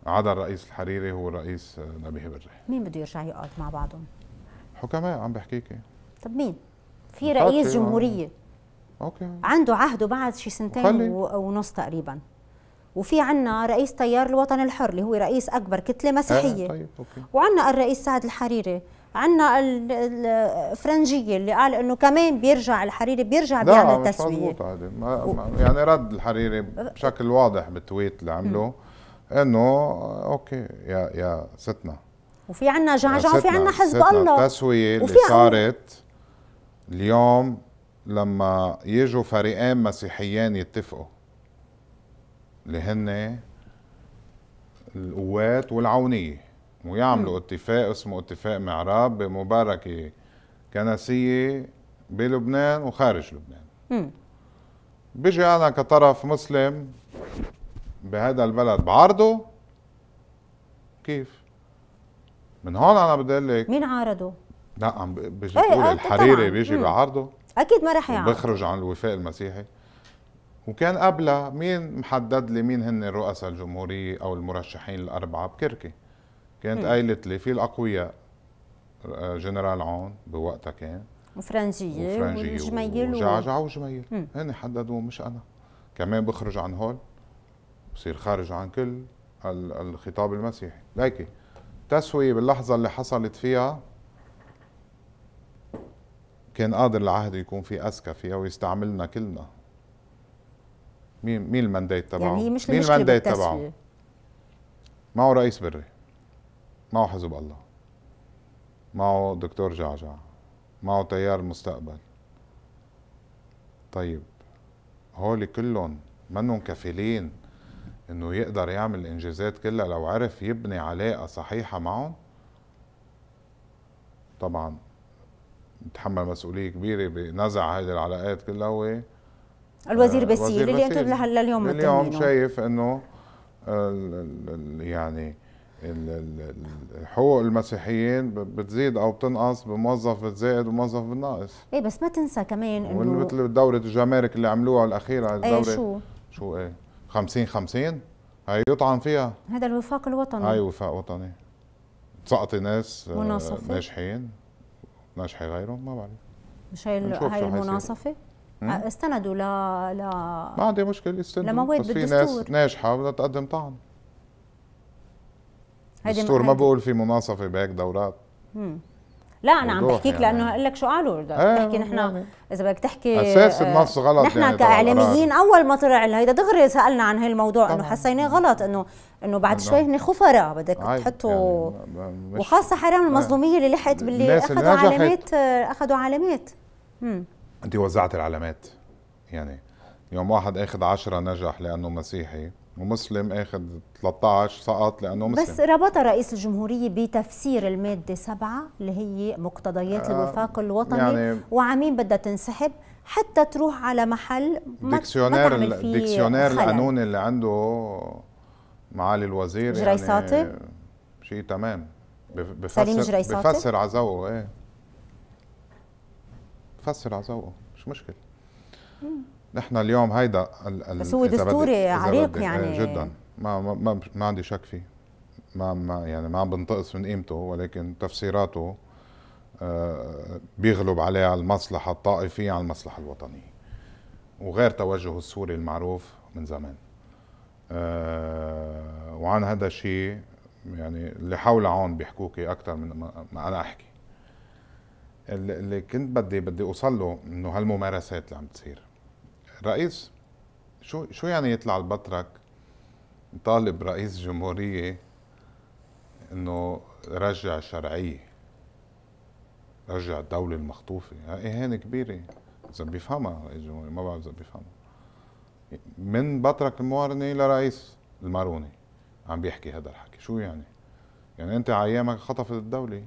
عدا الرئيس الحريري هو الرئيس نبيه بري مين بده يرجع يقعد مع بعضهم؟ حكماء عم بحكيكي طب مين؟ في رئيس جمهوريه اوكي عنده عهده بعد شي سنتين ونص تقريبا وفي عنا رئيس تيار الوطن الحر اللي هو رئيس اكبر كتله مسيحيه آه طيب. أوكي. وعنا الرئيس سعد الحريري عندنا الفرنجيه اللي قال انه كمان بيرجع الحريري بيرجع بيعمل تسويه لا يعني رد الحريري بشكل واضح بالتويت اللي عمله انه اوكي يا يا ستنا وفي عندنا جعجع وفي عندنا حزب الله التسويه اللي صارت اليوم لما يجوا فريقين مسيحيين يتفقوا اللي هن القوات والعونيه ويعملوا م. اتفاق اسمه اتفاق معراب بمباركه كنسيه بلبنان وخارج لبنان م. بيجي انا كطرف مسلم بهذا البلد بعارضه كيف؟ من هون انا بدي اقول لك مين عارضه؟ لا عم بيجي إيه، بقول الحريري بيجي بعارضه اكيد ما رح يعرض بيخرج عن الوفاء المسيحي وكان قبلها مين محدد لي مين هن رؤساء الجمهوريه او المرشحين الاربعه بكركي كانت قايلت لي في الاقوياء آه، جنرال عون بوقتها كان وفرنجيه وجميل وجعجع وجميل هن حددوا مش انا كمان بخرج عن هول بصير خارج عن كل الخطاب المسيحي ليكي تسوية باللحظة اللي حصلت فيها كان قادر العهد يكون في أذكى فيها ويستعملنا كلنا مين مين المانديت تبعه؟ يعني هي مش مين المانديت تبعه؟ معه رئيس بري معه حزب الله معه دكتور جعجع معه تيار المستقبل طيب هول كلهم منهم كفيلين انه يقدر يعمل الانجازات كلها لو عرف يبني علاقه صحيحه معهم طبعا يتحمل مسؤوليه كبيره بنزع هذه العلاقات كلها هو آه، الوزير بسير اللي انتم لليوم اليوم اليوم شايف انه يعني حقوق المسيحيين بتزيد او بتنقص بموظف بتزيد وموظف بتنقص ايه بس ما تنسى كمان انه مثل دورة الجمارك اللي عملوها الاخيرة إيه، الدورة ايه شو شو ايه 50 50 هي يطعن فيها هذا الوفاق الوطني هاي وفاق وطني سقطي ناس آه، مناصفة. ناجحين ناجحة غيرهم ما بعرف مش هي هاي المناصفة؟ استندوا ل ل ما عندي مشكلة يستندوا لمواد بالدستور في ناس ناجحة بدها تقدم طعن دستور ما بقول في مناصفه بهيك دورات مم. لا انا عم بحكيك يعني. لانه اقول لك شو قالوا بدك آه بتحكي نحن يعني. اذا بدك تحكي اساس النص آه، غلط نحن يعني كاعلاميين اول ما طلع هيدا دغري سالنا عن هالموضوع الموضوع انه حسيناه غلط انه انه بعد نعم. شوي هن خفراء بدك تحطوا يعني وخاصه حرام آه. المظلوميه اللي لحقت باللي آه، اخذوا علامات اخذوا علامات انت وزعت العلامات يعني يوم واحد اخذ عشرة نجح لانه مسيحي ومسلم اخذ 13 سقط لانه مسلم بس ربط رئيس الجمهوريه بتفسير الماده 7 اللي هي مقتضيات آه الوفاق الوطني يعني وعمين بدها تنسحب حتى تروح على محل ديكسيونير ديكسيونير القانوني اللي عنده معالي الوزير جريساتي يعني شيء تمام بفسر سليم جريساتي بفسر على ذوقه ايه بفسر على ذوقه مش مشكله نحن اليوم هيدا ال بس هو دستوري عريق إيه، يعني جدا ما ما ما عندي شك فيه ما ما يعني ما عم بنتقص من قيمته ولكن تفسيراته آه، بيغلب عليها المصلحة الطائفية على المصلحة الوطنية وغير توجه السوري المعروف من زمان آه، وعن هذا الشيء يعني اللي حول عون بيحكوكي أكثر من ما أنا أحكي اللي كنت بدي بدي أوصل له إنه هالممارسات اللي عم تصير رئيس شو شو يعني يطلع البطرك طالب رئيس جمهورية انه رجع الشرعية رجع الدولة المخطوفة اهانة كبيرة اذا بيفهمها رئيس الجمهورية ما بعرف اذا بيفهمها من بطرك الموارنة لرئيس الماروني عم بيحكي هذا الحكي شو يعني يعني انت عيامك خطفت الدولة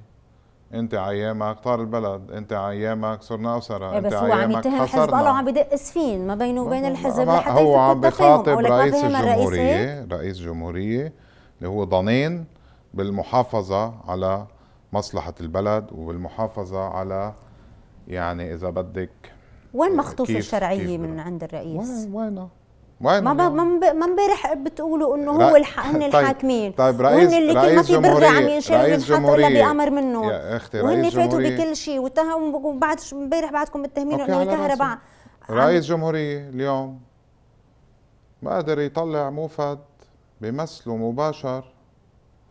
انت عيامك طار البلد انت عيامك صرنا اسره إيه انت بس هو عم يتهم حزب الله وعم بدق سفين ما بينه وبين الحزب لحتى هو عم بخاطب رئيس الجمهوريه رئيس جمهوريه اللي هو ضنين بالمحافظه على مصلحه البلد وبالمحافظه على يعني اذا بدك وين مخطوف الشرعيه من عند الرئيس؟ وين وينه؟ ما ما امبارح بتقولوا انه هو الحق هن طيب، الحاكمين طيب رئيس وهن اللي كل ما في بر عم ينشال رئيس جمهورية الا بامر منه يا اختي رئيس وهن فاتوا بكل شيء واتهموا وبعد امبارح بعدكم متهمين انه الكهرباء رئيس جمهورية اليوم ما قدر يطلع موفد بمثله مباشر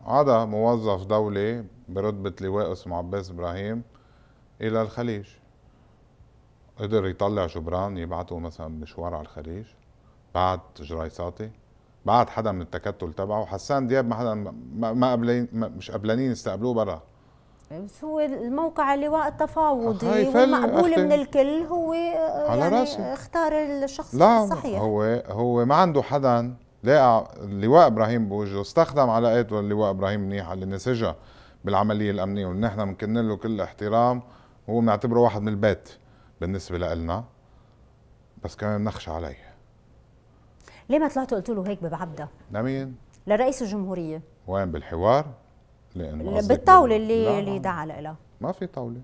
عدا موظف دولي برتبة لواء اسمه عباس ابراهيم الى الخليج قدر يطلع جبران يبعته مثلا مشوار على الخليج بعد جرايساتي بعد حدا من التكتل تبعه حسان دياب ما حدا ما قبلين مش قبلانين استقبلوه برا بس هو الموقع اللواء التفاوضي ومقبول من الكل هو على يعني راسي. اختار الشخص لا الصحيح هو هو ما عنده حدا لقى اللواء ابراهيم بوجه استخدم علاقاته اللواء ابراهيم منيح اللي نسجها بالعمليه الامنيه ونحن بنكن له كل احترام هو بنعتبره واحد من البيت بالنسبه لنا بس كمان بنخشى عليه ليه ما طلعتوا قلتوا له هيك ببعبده؟ لمين؟ لرئيس الجمهوريه وين بالحوار؟ لانه بالطاوله اللي اللي دعا لها ما في طاوله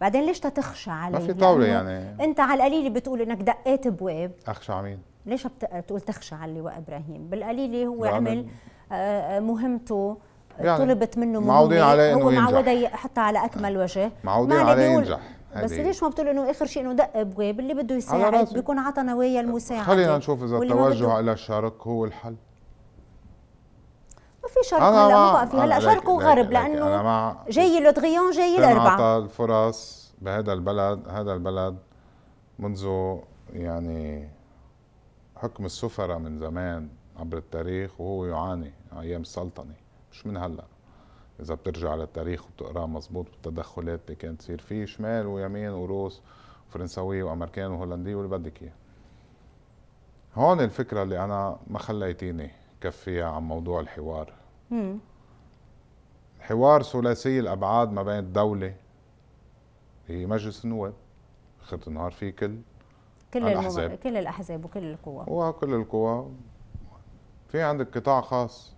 بعدين ليش تتخشى عليه؟ ما في طاوله يعني انت على القليله بتقول انك دقيت بواب اخشى على مين؟ ليش بتقول تخشى على اللواء ابراهيم؟ بالقليله هو عمل آه، آه، مهمته يعني طلبت منه معودين عليه انه ينجح معودين يحطها على اكمل وجه معودين عليه ينجح بس ليش ما بتقول انه اخر شيء انه دق ابواب اللي بده يساعد بيكون عطى نوايا المساعده خلينا نشوف اذا التوجه الى الشرق هو الحل ما في شرق هلا ما بقى في هلا شرق وغرب لانه مع... جاي لوتغيون جاي الاربعه الفرص بهذا البلد هذا البلد منذ يعني حكم السفراء من زمان عبر التاريخ وهو يعاني ايام السلطنه مش من هلا اذا بترجع للتاريخ وبتقراه مزبوط بالتدخلات اللي كانت تصير في شمال ويمين وروس وفرنساويه وامريكان وهولنديه واللي بدك اياه هون الفكره اللي انا ما خليتيني كفيها عن موضوع الحوار مم. حوار ثلاثي الابعاد ما بين الدوله هي مجلس النواب اخر النهار فيه كل كل الاحزاب كل الاحزاب وكل القوى وكل القوى في عندك قطاع خاص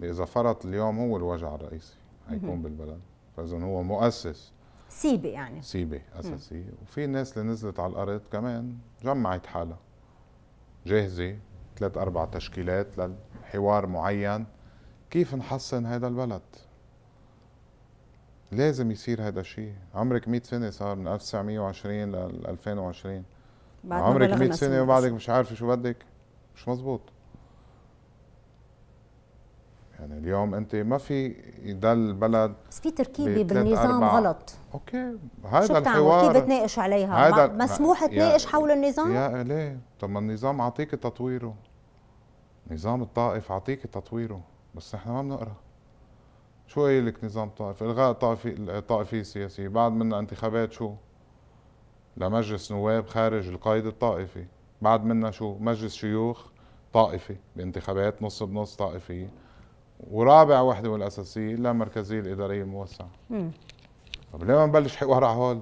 اذا فرط اليوم هو الوجع الرئيسي حيكون بالبلد فاذا هو مؤسس سيبه يعني سيبه اساسي وفي ناس اللي نزلت على الارض كمان جمعت حالها جاهزه ثلاث اربع تشكيلات لحوار معين كيف نحصن هذا البلد لازم يصير هذا الشيء عمرك 100 سنه صار من 1920 ل 2020 عمرك 100 سنه وبعدك مش عارفه شو بدك مش مزبوط يعني اليوم انت ما في يضل بلد بس في تركيبه بالنظام غلط اوكي هذا شو الحوار كيف بتناقش عليها؟ هيدا مسموح تناقش حول النظام؟ يا ليه؟ طب ما النظام عطيك تطويره نظام الطائف عطيك تطويره بس نحن ما بنقرا شو قايل لك نظام طائف؟ الغاء الطائفي الطائفيه السياسيه بعد منا انتخابات شو؟ لمجلس نواب خارج القيد الطائفي بعد منا شو؟ مجلس شيوخ طائفي بانتخابات نص بنص طائفيه ورابع وحده من الاساسيه اللامركزيه الاداريه الموسعه طب ليه ما نبلش حوار على هول؟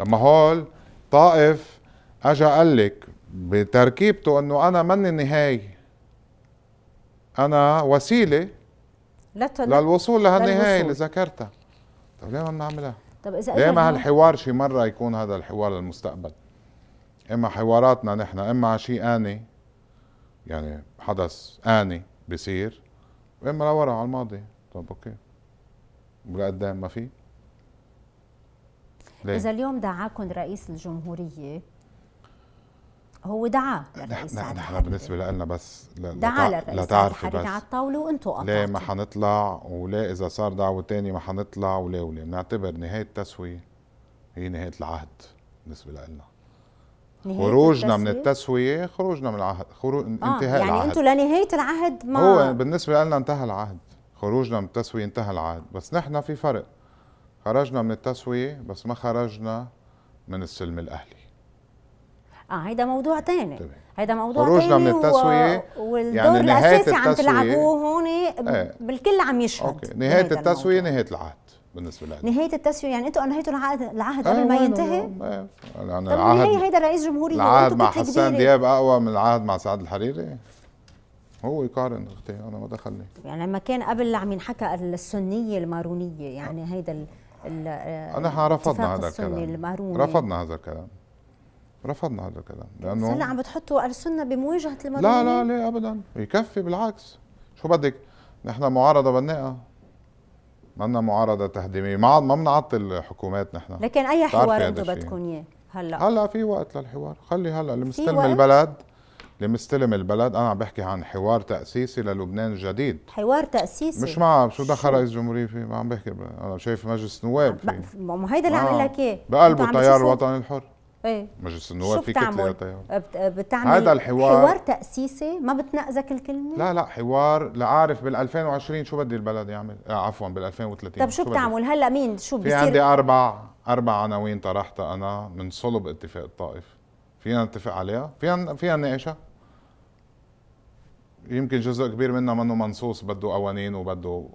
لما هول طائف اجى قال لك بتركيبته انه انا ماني النهايه انا وسيله لتل... للوصول لهالنهايه اللي ذكرتها طب ليه ما بنعملها؟ طب اذا ليه ما هالحوار شي مره يكون هذا الحوار للمستقبل اما حواراتنا نحن اما على شيء اني يعني حدث اني بصير واما لورا على الماضي طب اوكي ولقدام ما في اذا اليوم دعاكم رئيس الجمهوريه هو دعا للرئيس نحن نحن بالنسبه لنا بس لا دعا للرئيس لا تعرفي بس على الطاوله وانتوا قطعتوا ليه ما حنطلع ولا اذا صار دعوه ثانيه ما حنطلع ولا ولا بنعتبر نهايه التسويه هي نهايه العهد بالنسبه لنا خروجنا من التسويه خروجنا من العهد خروج آه انتهاء يعني العهد يعني انتم لنهايه العهد ما هو بالنسبه لنا انتهى العهد خروجنا من التسويه انتهى العهد بس نحن في فرق خرجنا من التسويه بس ما خرجنا من السلم الاهلي اه هيدا موضوع تاني طبعا. هيدا موضوع خروجنا من التسويه و... يعني والدور يعني الاساسي التسوية. عم تلعبوه هون ايه. بالكل عم يشهد اوكي نهايه التسويه نهايه العهد بالنسبه لي نهايه التسويه يعني انتوا انهيتوا العقد العهد قبل ما أيوة، ينتهي؟ ايه يعني العهد هي هيدا رئيس جمهوريه العهد مع حسان دياب اقوى من العهد مع سعد الحريري هو يقارن اختي انا ما دخلني يعني لما كان قبل عم ينحكى السنيه المارونيه يعني هيدا آه، انا رفضنا هذا الكلام الماروني. رفضنا هذا الكلام رفضنا هذا الكلام لانه هلا عم بتحطوا السنه بمواجهه المارونيه لا لا لا ابدا يكفي بالعكس شو بدك نحن معارضه بناءه مالنا معارضه تهديميه ما ما بنعطل الحكومات نحن لكن اي حوار انتم بدكم اياه هلا هلا في وقت للحوار خلي هلا اللي مستلم البلد اللي مستلم البلد انا عم بحكي عن حوار تاسيسي للبنان الجديد حوار تاسيسي مش مع شو دخل رئيس الجمهوريه فيه ما عم بحكي انا شايف مجلس نواب ما هيدا اللي عم آه. لك اياه بقلبه التيار الوطني الحر ايه مجلس النواب في كتله طيب. بتعمل هذا الحوار حوار تاسيسي ما بتنقذك الكلمه لا لا حوار لعارف بال 2020 شو بدي البلد يعمل آه عفوا بال 2030 طب شو, شو بتعمل هلا مين شو بيصير؟ في عندي اربع اربع عناوين طرحتها انا من صلب اتفاق الطائف فينا نتفق عليها فينا فينا نناقشها يمكن جزء كبير منها منه منصوص بده قوانين وبده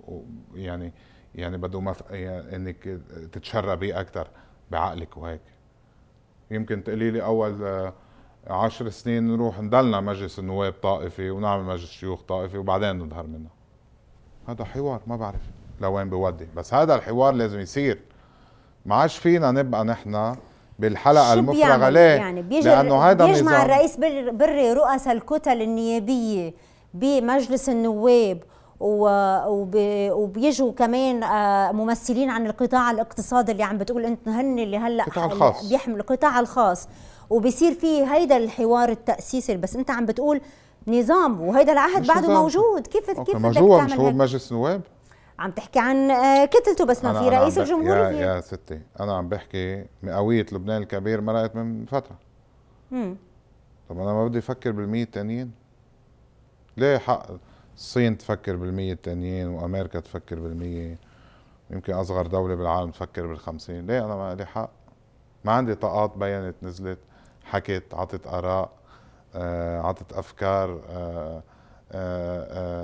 يعني يعني بده مف... يعني انك تتشرى بيه اكثر بعقلك وهيك يمكن تقولي لي اول آه، عشر سنين نروح نضلنا مجلس النواب طائفي ونعمل مجلس شيوخ طائفي وبعدين نظهر منه هذا حوار ما بعرف لوين بودي بس هذا الحوار لازم يصير ما عادش فينا نبقى نحن بالحلقه المفرغه ليه؟ يعني لانه هذا بيجمع الرئيس بري رؤساء الكتل النيابيه بمجلس النواب وبيجوا كمان آه، ممثلين عن القطاع الاقتصادي اللي عم بتقول انت هن اللي هلا بيحمل القطاع الخاص وبيصير في هيدا الحوار التاسيسي بس انت عم بتقول نظام وهيدا العهد بعده موجود كيف كيف ما هو مش هو مجلس النواب عم تحكي عن آه، كتلته بس ما في رئيس الجمهوريه يا, يا ستي انا عم بحكي مئويه لبنان الكبير مرقت من فتره امم طب انا ما بدي افكر بالمية الثانيين ليه حق الصين تفكر بالمية التانيين وامريكا تفكر بالمية يمكن اصغر دولة بالعالم تفكر بالخمسين ليه انا ما لي حق ما عندي طاقات بينت نزلت حكت عطت اراء آه، عطت افكار آه،, آه،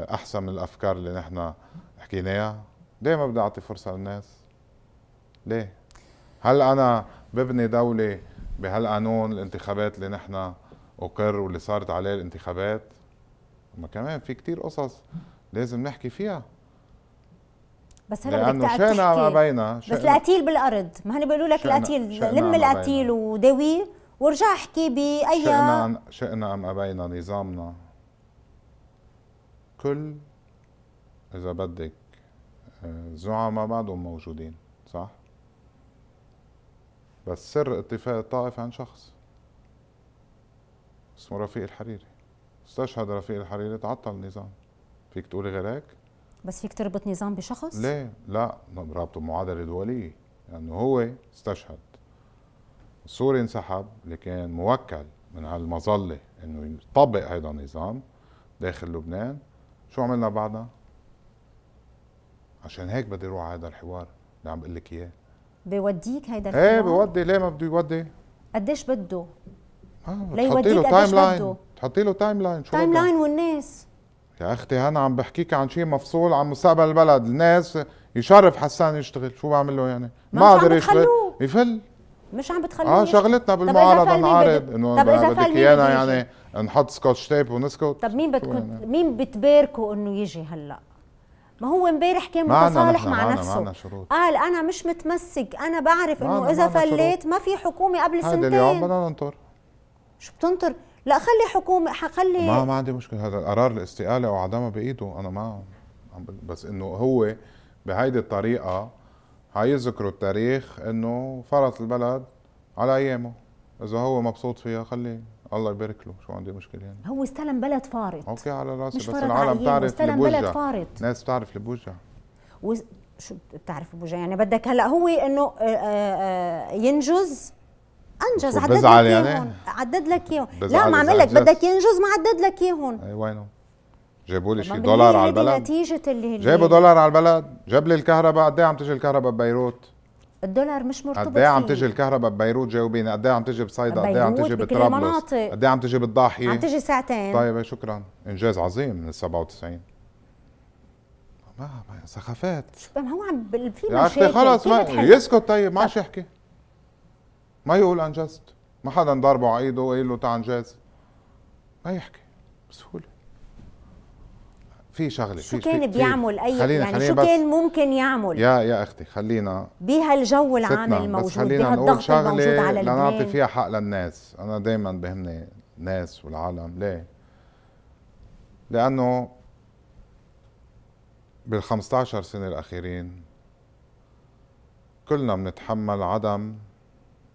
آه، احسن من الافكار اللي نحن حكيناها ليه ما بدي اعطي فرصه للناس ليه هل انا ببني دوله بهالقانون الانتخابات اللي نحن اقر واللي صارت عليه الانتخابات ما كمان في كتير قصص لازم نحكي فيها بس هلا بدك شئنا ما بينا بس القتيل بالارض ما هن بيقولوا لك القتيل لم القتيل وداويه وارجع احكي باي شئنا شئنا ام ابينا نظامنا كل اذا بدك آه، زعماء بعدهم موجودين صح بس سر اتفاق الطائف عن شخص اسمه رفيق الحريري استشهد رفيق الحريري تعطل النظام فيك تقولي غير هيك بس فيك تربط نظام بشخص ليه لا رابطه معادله دوليه لانه يعني هو استشهد السوري انسحب اللي كان موكل من هالمظله انه يطبق هيدا النظام داخل لبنان شو عملنا بعدها عشان هيك بدي اروح على هذا الحوار اللي عم بقول لك اياه بيوديك هيدا إيه، الحوار ايه بيودي ليه ما بده يودي قديش بده؟ آه ليوديك قديش بده حطي له تايم لاين شو تايم لاين والناس يا اختي انا عم بحكيك عن شيء مفصول عن مستقبل البلد الناس يشرف حسان يشتغل شو بعمل له يعني ما قادر يشتغل يفل مش عم بتخلوه اه شغلتنا بالمعارضه نعارض انه طب اذا بدك ايانا يعني نحط سكوتش تيب ونسكت طب مين بدكم يعني؟ مين بتباركوا انه يجي هلا ما هو امبارح كان متصالح مع معنا نفسه معنا شروط. قال انا مش متمسك انا بعرف انه اذا فليت ما في حكومه قبل سنتين هذا اليوم بدنا ننطر شو بتنطر لا خلي حكومه خلي ما ما عندي مشكله هذا قرار الاستقاله او عدمها بايده انا ما بس انه هو بهيدي الطريقه هيذكروا التاريخ انه فرط البلد على ايامه اذا هو مبسوط فيها خليه الله يبارك له شو عندي مشكله يعني هو استلم بلد فارط اوكي على راسي مش بس العالم بتعرف اللي بوجع بلد فارط ناس بتعرف اللي بوجع شو بتعرف بوجع يعني بدك هلا هو انه آه، آه، آه، ينجز انجز عدد لك يعني؟ اياهم عدد لك اياهم لا ما عم لك بدك ينجز ما عدد لك اياهم اي وينه جابوا لي شي دولار على البلد نتيجة اللي جابوا دولار على البلد جاب لي الكهرباء قد ايه عم تجي الكهرباء ببيروت الدولار مش مرتبط قد ايه عم تجي الكهرباء ببيروت جاوبيني قد ايه عم تجي بصيدا قد ايه عم تجي بطرابلس قد ايه عم تجي بالضاحيه عم تجي ساعتين طيب إيه، شكرا انجاز عظيم من ال 97 ما ما سخافات ما هو عم في مشاكل خلص ما يسكت طيب ما عادش يحكي ما يقول انجزت ما حدا ضربه على ايده وقال له تعال انجز ما يحكي بسهوله في شغله شو كان في بيعمل اي خلينا يعني خلينا شو كان ممكن يعمل يا يا اختي خلينا بهالجو العام الموجود بهالضغط الموجود على لبنان لنعطي فيها حق للناس انا دائما بهمني الناس والعالم ليه لانه بال 15 سنه الاخيرين كلنا بنتحمل عدم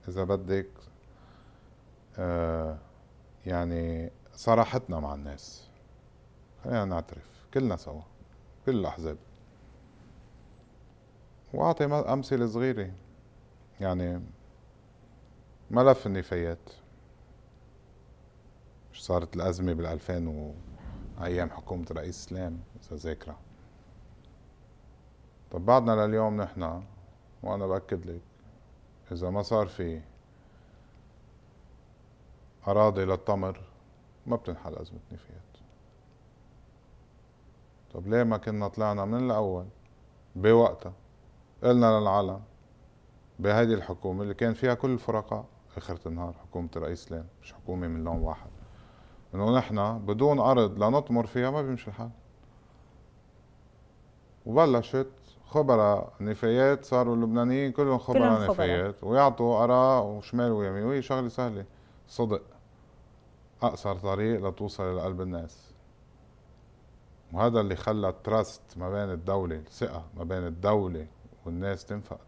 اذا بدك آه، يعني صراحتنا مع الناس خلينا نعترف كلنا سوا كل الاحزاب واعطي امثله صغيره يعني ملف النفايات مش صارت الازمه بال 2000 وايام ايام حكومه رئيس سلام اذا ذاكره طب بعدنا لليوم نحن وانا باكد لك إذا ما صار في أراضي للتمر ما بتنحل أزمة نفايات طب ليه ما كنا طلعنا من الأول بوقتها قلنا للعالم بهيدي الحكومة اللي كان فيها كل الفرقاء آخرة النهار حكومة الرئيس لام مش حكومة من لون واحد إنه نحن بدون أرض لنطمر فيها ما بيمشي الحال وبلشت خبراء نفايات صاروا اللبنانيين كلهم خبراء كلهم نفايات ويعطوا اراء وشمال ويمين وهي شغله سهله صدق اقصر طريق لتوصل لقلب الناس وهذا اللي خلى التراست ما بين الدوله الثقه ما بين الدوله والناس تنفقد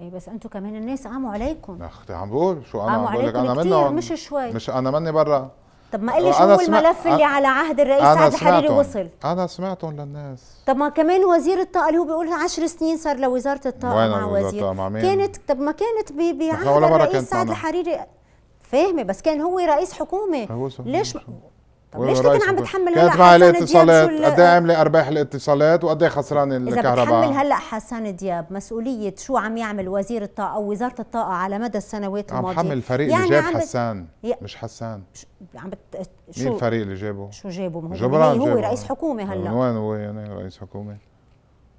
اي بس انتم كمان الناس قاموا عليكم اختي عم بقول شو انا عم بقول لك انا منهم مش شوي مش انا مني برا طب ما لي آه، شو الملف اللي آه، على عهد الرئيس سعد الحريري وصل انا سمعتهم للناس طب ما كمان وزير الطاقه اللي هو بيقول 10 سنين صار لوزاره الطاقه مع وزير مع مين؟ كانت طب ما كانت بعهد الرئيس سعد الحريري فاهمه بس كان هو رئيس حكومه هو ليش طب ليش كنت عم بتحمل هلا كانت معي الاتصالات قد ايه عامله ارباح الاتصالات وقد ايه خسران الكهرباء اذا بتحمل هلا حسان دياب مسؤوليه شو عم يعمل وزير الطاقه او وزاره الطاقه على مدى السنوات الماضيه يعني عم حمل الفريق يعني اللي جاب حسان ي... مش حسان عم بت... شو مين الفريق اللي جابه؟ شو جابه؟ جبران يعني هو رئيس حكومه هلا من وين هو يعني رئيس حكومه؟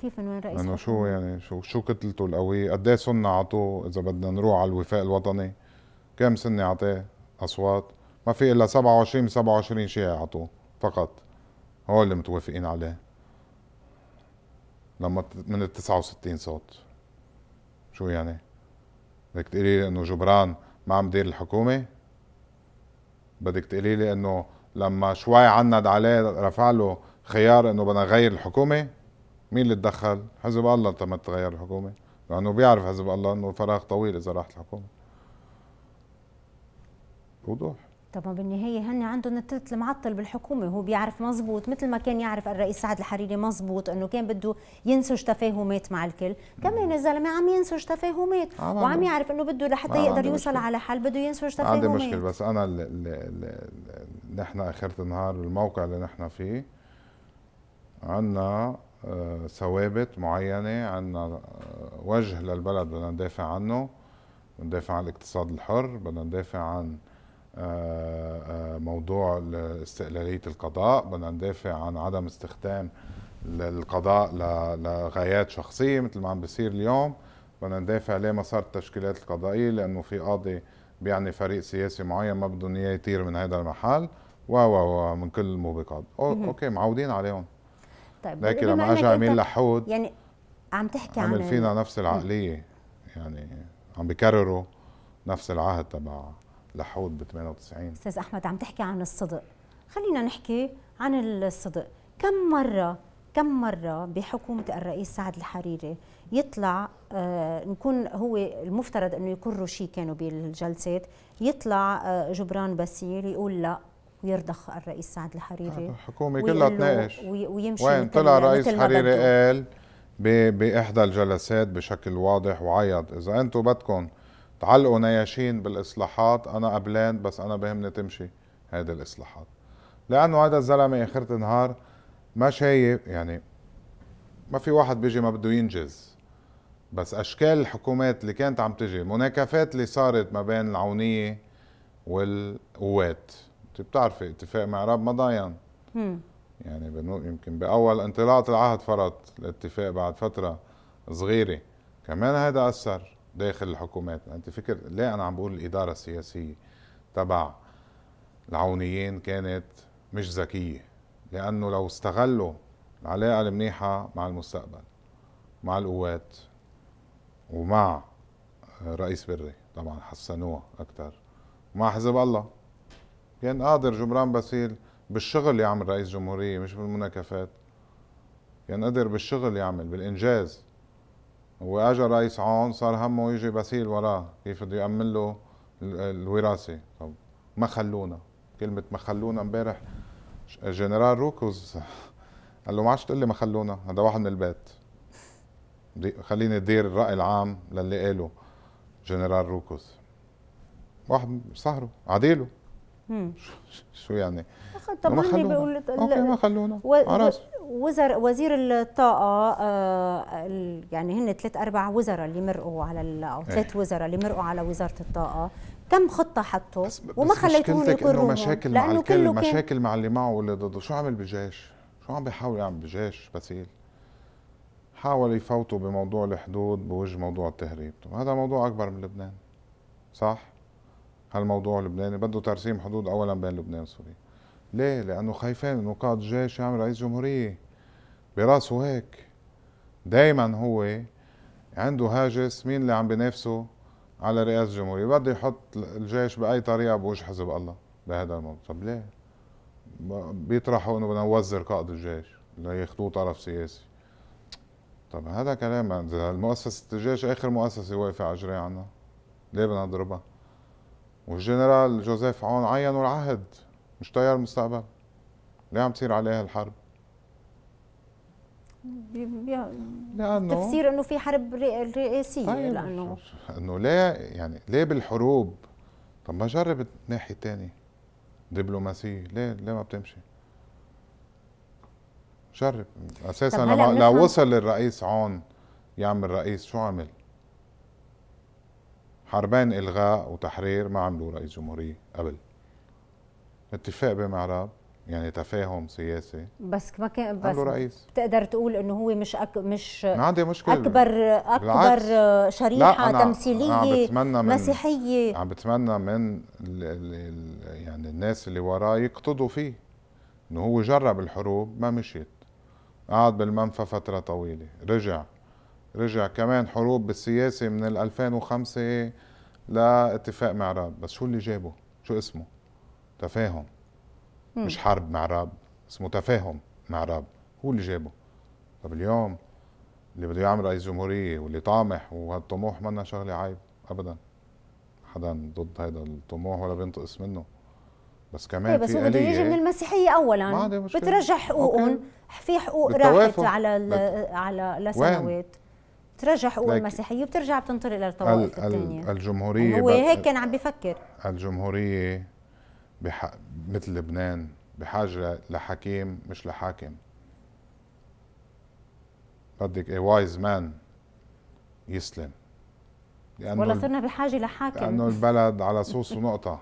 كيف من وين رئيس حكومه؟ شو يعني شو شو كتلته القويه؟ قد ايه سنه اعطوه اذا بدنا نروح على الوفاء الوطني؟ كم سنه اعطاه اصوات؟ ما في الا 27 من 27 شيء يعطوه فقط هو اللي متوافقين عليه لما من ال 69 صوت شو يعني؟ بدك تقولي لي انه جبران ما عم مدير الحكومة؟ بدك تقولي لي انه لما شوي عند عليه رفع له خيار انه بدنا نغير الحكومة؟ مين اللي تدخل؟ حزب الله تم تغير الحكومة لأنه بيعرف حزب الله انه الفراغ طويل إذا راحت الحكومة وضوح طب ما بالنهاية هن عندهم التلت المعطل بالحكومة وهو بيعرف مزبوط مثل ما كان يعرف الرئيس سعد الحريري مزبوط أنه كان بده ينسج تفاهمات مع الكل كمان الزلمة عم ينسج تفاهمات وعم يعرف أنه بده لحتى يقدر يوصل مشكلة. على حل بده ينسج تفاهمات عندي مشكلة بس أنا نحن آخرة النهار بالموقع اللي نحن فيه عندنا آه، ثوابت معينة عندنا آه، وجه للبلد بدنا ندافع عنه بدنا ندافع عن الاقتصاد الحر بدنا ندافع عن آه، آه، موضوع استقلالية القضاء بدنا ندافع عن عدم استخدام القضاء لغايات شخصية مثل ما عم بيصير اليوم بدنا ندافع ليه ما صارت التشكيلات القضائية لأنه في قاضي بيعني فريق سياسي معين ما بدهم إياه يطير من هذا المحل و و من كل الموبقات أوكي معودين عليهم طيب لكن لما اجى عميل لحود يعني عم تحكي عن عمل فينا نفس العقلية يعني عم بكرروا نفس العهد تبع لحوت ب 98 استاذ احمد عم تحكي عن الصدق خلينا نحكي عن الصدق كم مره كم مرة بحكومة الرئيس سعد الحريري يطلع آه نكون هو المفترض انه يكون روشي كانوا بالجلسات يطلع آه جبران باسيل يقول لا ويرضخ الرئيس سعد الحريري الحكومة آه، كلها تناقش ويمشي وين طلع الرئيس حريري قال باحدى الجلسات بشكل واضح وعيط اذا انتم بدكم تعلقوا نياشين بالاصلاحات انا قبلان بس انا بهمني تمشي هذه الاصلاحات لانه هذا الزلمه اخرة النهار ما شايف يعني ما في واحد بيجي ما بده ينجز بس اشكال الحكومات اللي كانت عم تجي مناكفات اللي صارت ما بين العونيه والقوات انت بتعرفي اتفاق معراب ما ضاين يعني يمكن باول انطلاقه العهد فرط الاتفاق بعد فتره صغيره كمان هذا اثر داخل الحكومات انت فكر ليه انا عم بقول الاداره السياسيه تبع العونيين كانت مش ذكيه لانه لو استغلوا العلاقه المنيحه مع المستقبل مع القوات ومع رئيس بري طبعا حسنوها اكثر مع حزب الله كان قادر جبران باسيل بالشغل يعمل رئيس جمهوريه مش بالمناكفات كان قدر بالشغل يعمل بالانجاز واجا رئيس عون صار همه يجي بسيل وراه كيف بده يامن له الوراثه طب ما خلونا كلمه ما خلونا امبارح جنرال روكوز قال له ما عادش تقول لي ما خلونا هذا واحد من البيت خليني ادير الراي العام للي قاله جنرال روكوز واحد سهره عديله شو يعني طب ما خلونا بيقول اوكي ما خلونا وزر وزير الطاقه آه، يعني هن ثلاث اربع وزراء اللي مرقوا على او ثلاث إيه. وزراء اللي مرقوا على وزاره الطاقه كم خطه حطوا وما خليتهم يقروا مشاكل مع الكل مشاكل مع اللي معه واللي ضده شو عمل بالجيش شو عم بيحاول يعمل بالجيش باسيل حاول يفوتوا بموضوع الحدود بوجه موضوع التهريب هذا موضوع اكبر من لبنان صح هالموضوع اللبناني بده ترسيم حدود اولا بين لبنان وسوريا ليه؟ لأنه خايفين إنه قائد الجيش يعمل رئيس جمهورية براسه هيك دايما هو عنده هاجس مين اللي عم بينافسه على رئاسة الجمهورية بده يحط الجيش بأي طريقة بوجه حزب الله بهذا الموضوع طب ليه؟ بيطرحوا إنه بدنا نوزر قائد الجيش لياخدوه طرف سياسي طب هذا كلام المؤسسة الجيش آخر مؤسسة واقفة على جري عنا ليه بدنا نضربها؟ والجنرال جوزيف عون عينوا العهد مش تيار المستقبل ليه عم تصير عليها الحرب لأنه تفسير انه في حرب رئاسيه طيب لانه انه ليه يعني ليه بالحروب طب ما جرب الناحيه الثانيه دبلوماسيه ليه ليه ما بتمشي جرب اساسا لما لو وصل الرئيس عون يعمل رئيس شو عمل حربين الغاء وتحرير ما عملوا رئيس جمهوريه قبل اتفاق بمعراب يعني تفاهم سياسي بس ما كان بس رئيس بتقدر تقول انه هو مش أك مش ما عندي مشكله اكبر اكبر بالعكس. شريحه أنا تمثيليه أنا عم بتمنى من مسيحيه عم بتمنى من الـ الـ يعني الناس اللي وراه يقتضوا فيه انه هو جرب الحروب ما مشيت قعد بالمنفى فتره طويله رجع رجع كمان حروب بالسياسه من ال 2005 لاتفاق معراب بس شو اللي جابه شو اسمه تفاهم مم. مش حرب مع راب اسمه تفاهم مع راب هو اللي جابه طب اليوم اللي بده يعمل رئيس جمهوريه واللي طامح وهالطموح منا شغله عيب ابدا حدا ضد هذا الطموح ولا بينتقص منه بس كمان طيب، بس هو بده يجي من المسيحيه اولا بترجع حقوقهم في حقوق راحت على على لسنوات بترجع حقوق المسيحيه وبترجع بتنطلق للطوائف الثانيه الجمهوريه هو هيك كان عم بفكر الجمهوريه مثل لبنان بحاجة لحكيم مش لحاكم بدك اي وايز مان يسلم لأنه ولا صرنا بحاجة لحاكم لأنه البلد على صوص ونقطة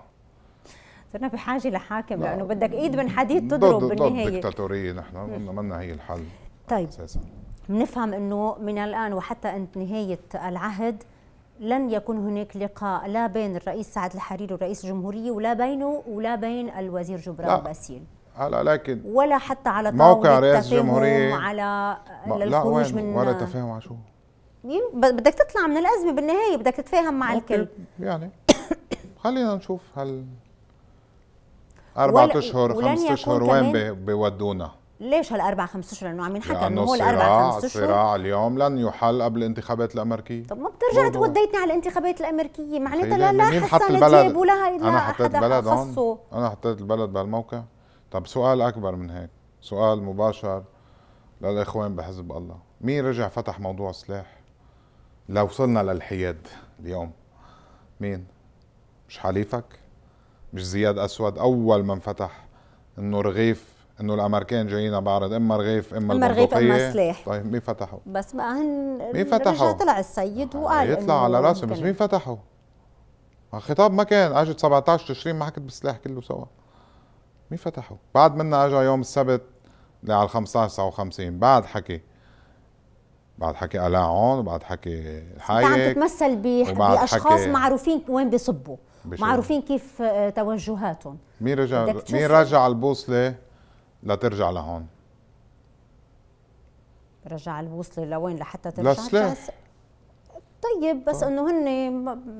صرنا بحاجة لحاكم لا. لأنه بدك إيد من حديد تضرب ضد بالنهاية ضد دكتاتورية نحن قلنا منا هي الحل طيب أساسا. بنفهم انه من الان وحتى انت نهايه العهد لن يكون هناك لقاء لا بين الرئيس سعد الحريري ورئيس الجمهورية ولا بينه ولا بين الوزير جبران باسيل هلا لكن ولا حتى على موقع رئيس الجمهورية على للخروج من ولا تفاهم على شو بدك تطلع من الأزمة بالنهاية بدك تتفاهم مع الكل يعني خلينا نشوف هل أربعة أشهر خمسة أشهر وين بيودونا ليش هالاربع خمس اشهر لانه عم ينحكى يعني انه هو الاربع خمس اشهر الصراع اليوم لن يحل قبل الانتخابات الامريكيه طب ما بترجع توديتني على الانتخابات الامريكيه معناتها لا يعني لا حسن البلد ولا انا حطيت البلد هون انا حطيت البلد بهالموقع طب سؤال اكبر من هيك سؤال مباشر للاخوان بحزب الله مين رجع فتح موضوع السلاح لو وصلنا للحياد اليوم مين مش حليفك مش زياد اسود اول من فتح انه رغيف انه الامريكان جايين بعرض اما رغيف اما, إما رغيف اما سلاح طيب مين فتحوا؟ بس بقى هن مين فتحوا؟ طلع السيد وقال آه، يطلع على راسه بس مين فتحوا؟ الخطاب ما كان اجت 17 تشرين ما حكت بالسلاح كله سوا مين فتحوا؟ بعد منا اجى يوم السبت على 15 59 بعد حكي بعد حكي قلاعون وبعد حكي انت عم تتمثل باشخاص معروفين وين بيصبوا معروفين كيف آه، توجهاتهم مين رجع مين رجع البوصله لترجع لهون رجع البوصله لوين لحتى ترجع لسلاح طيب بس طيب. انه هن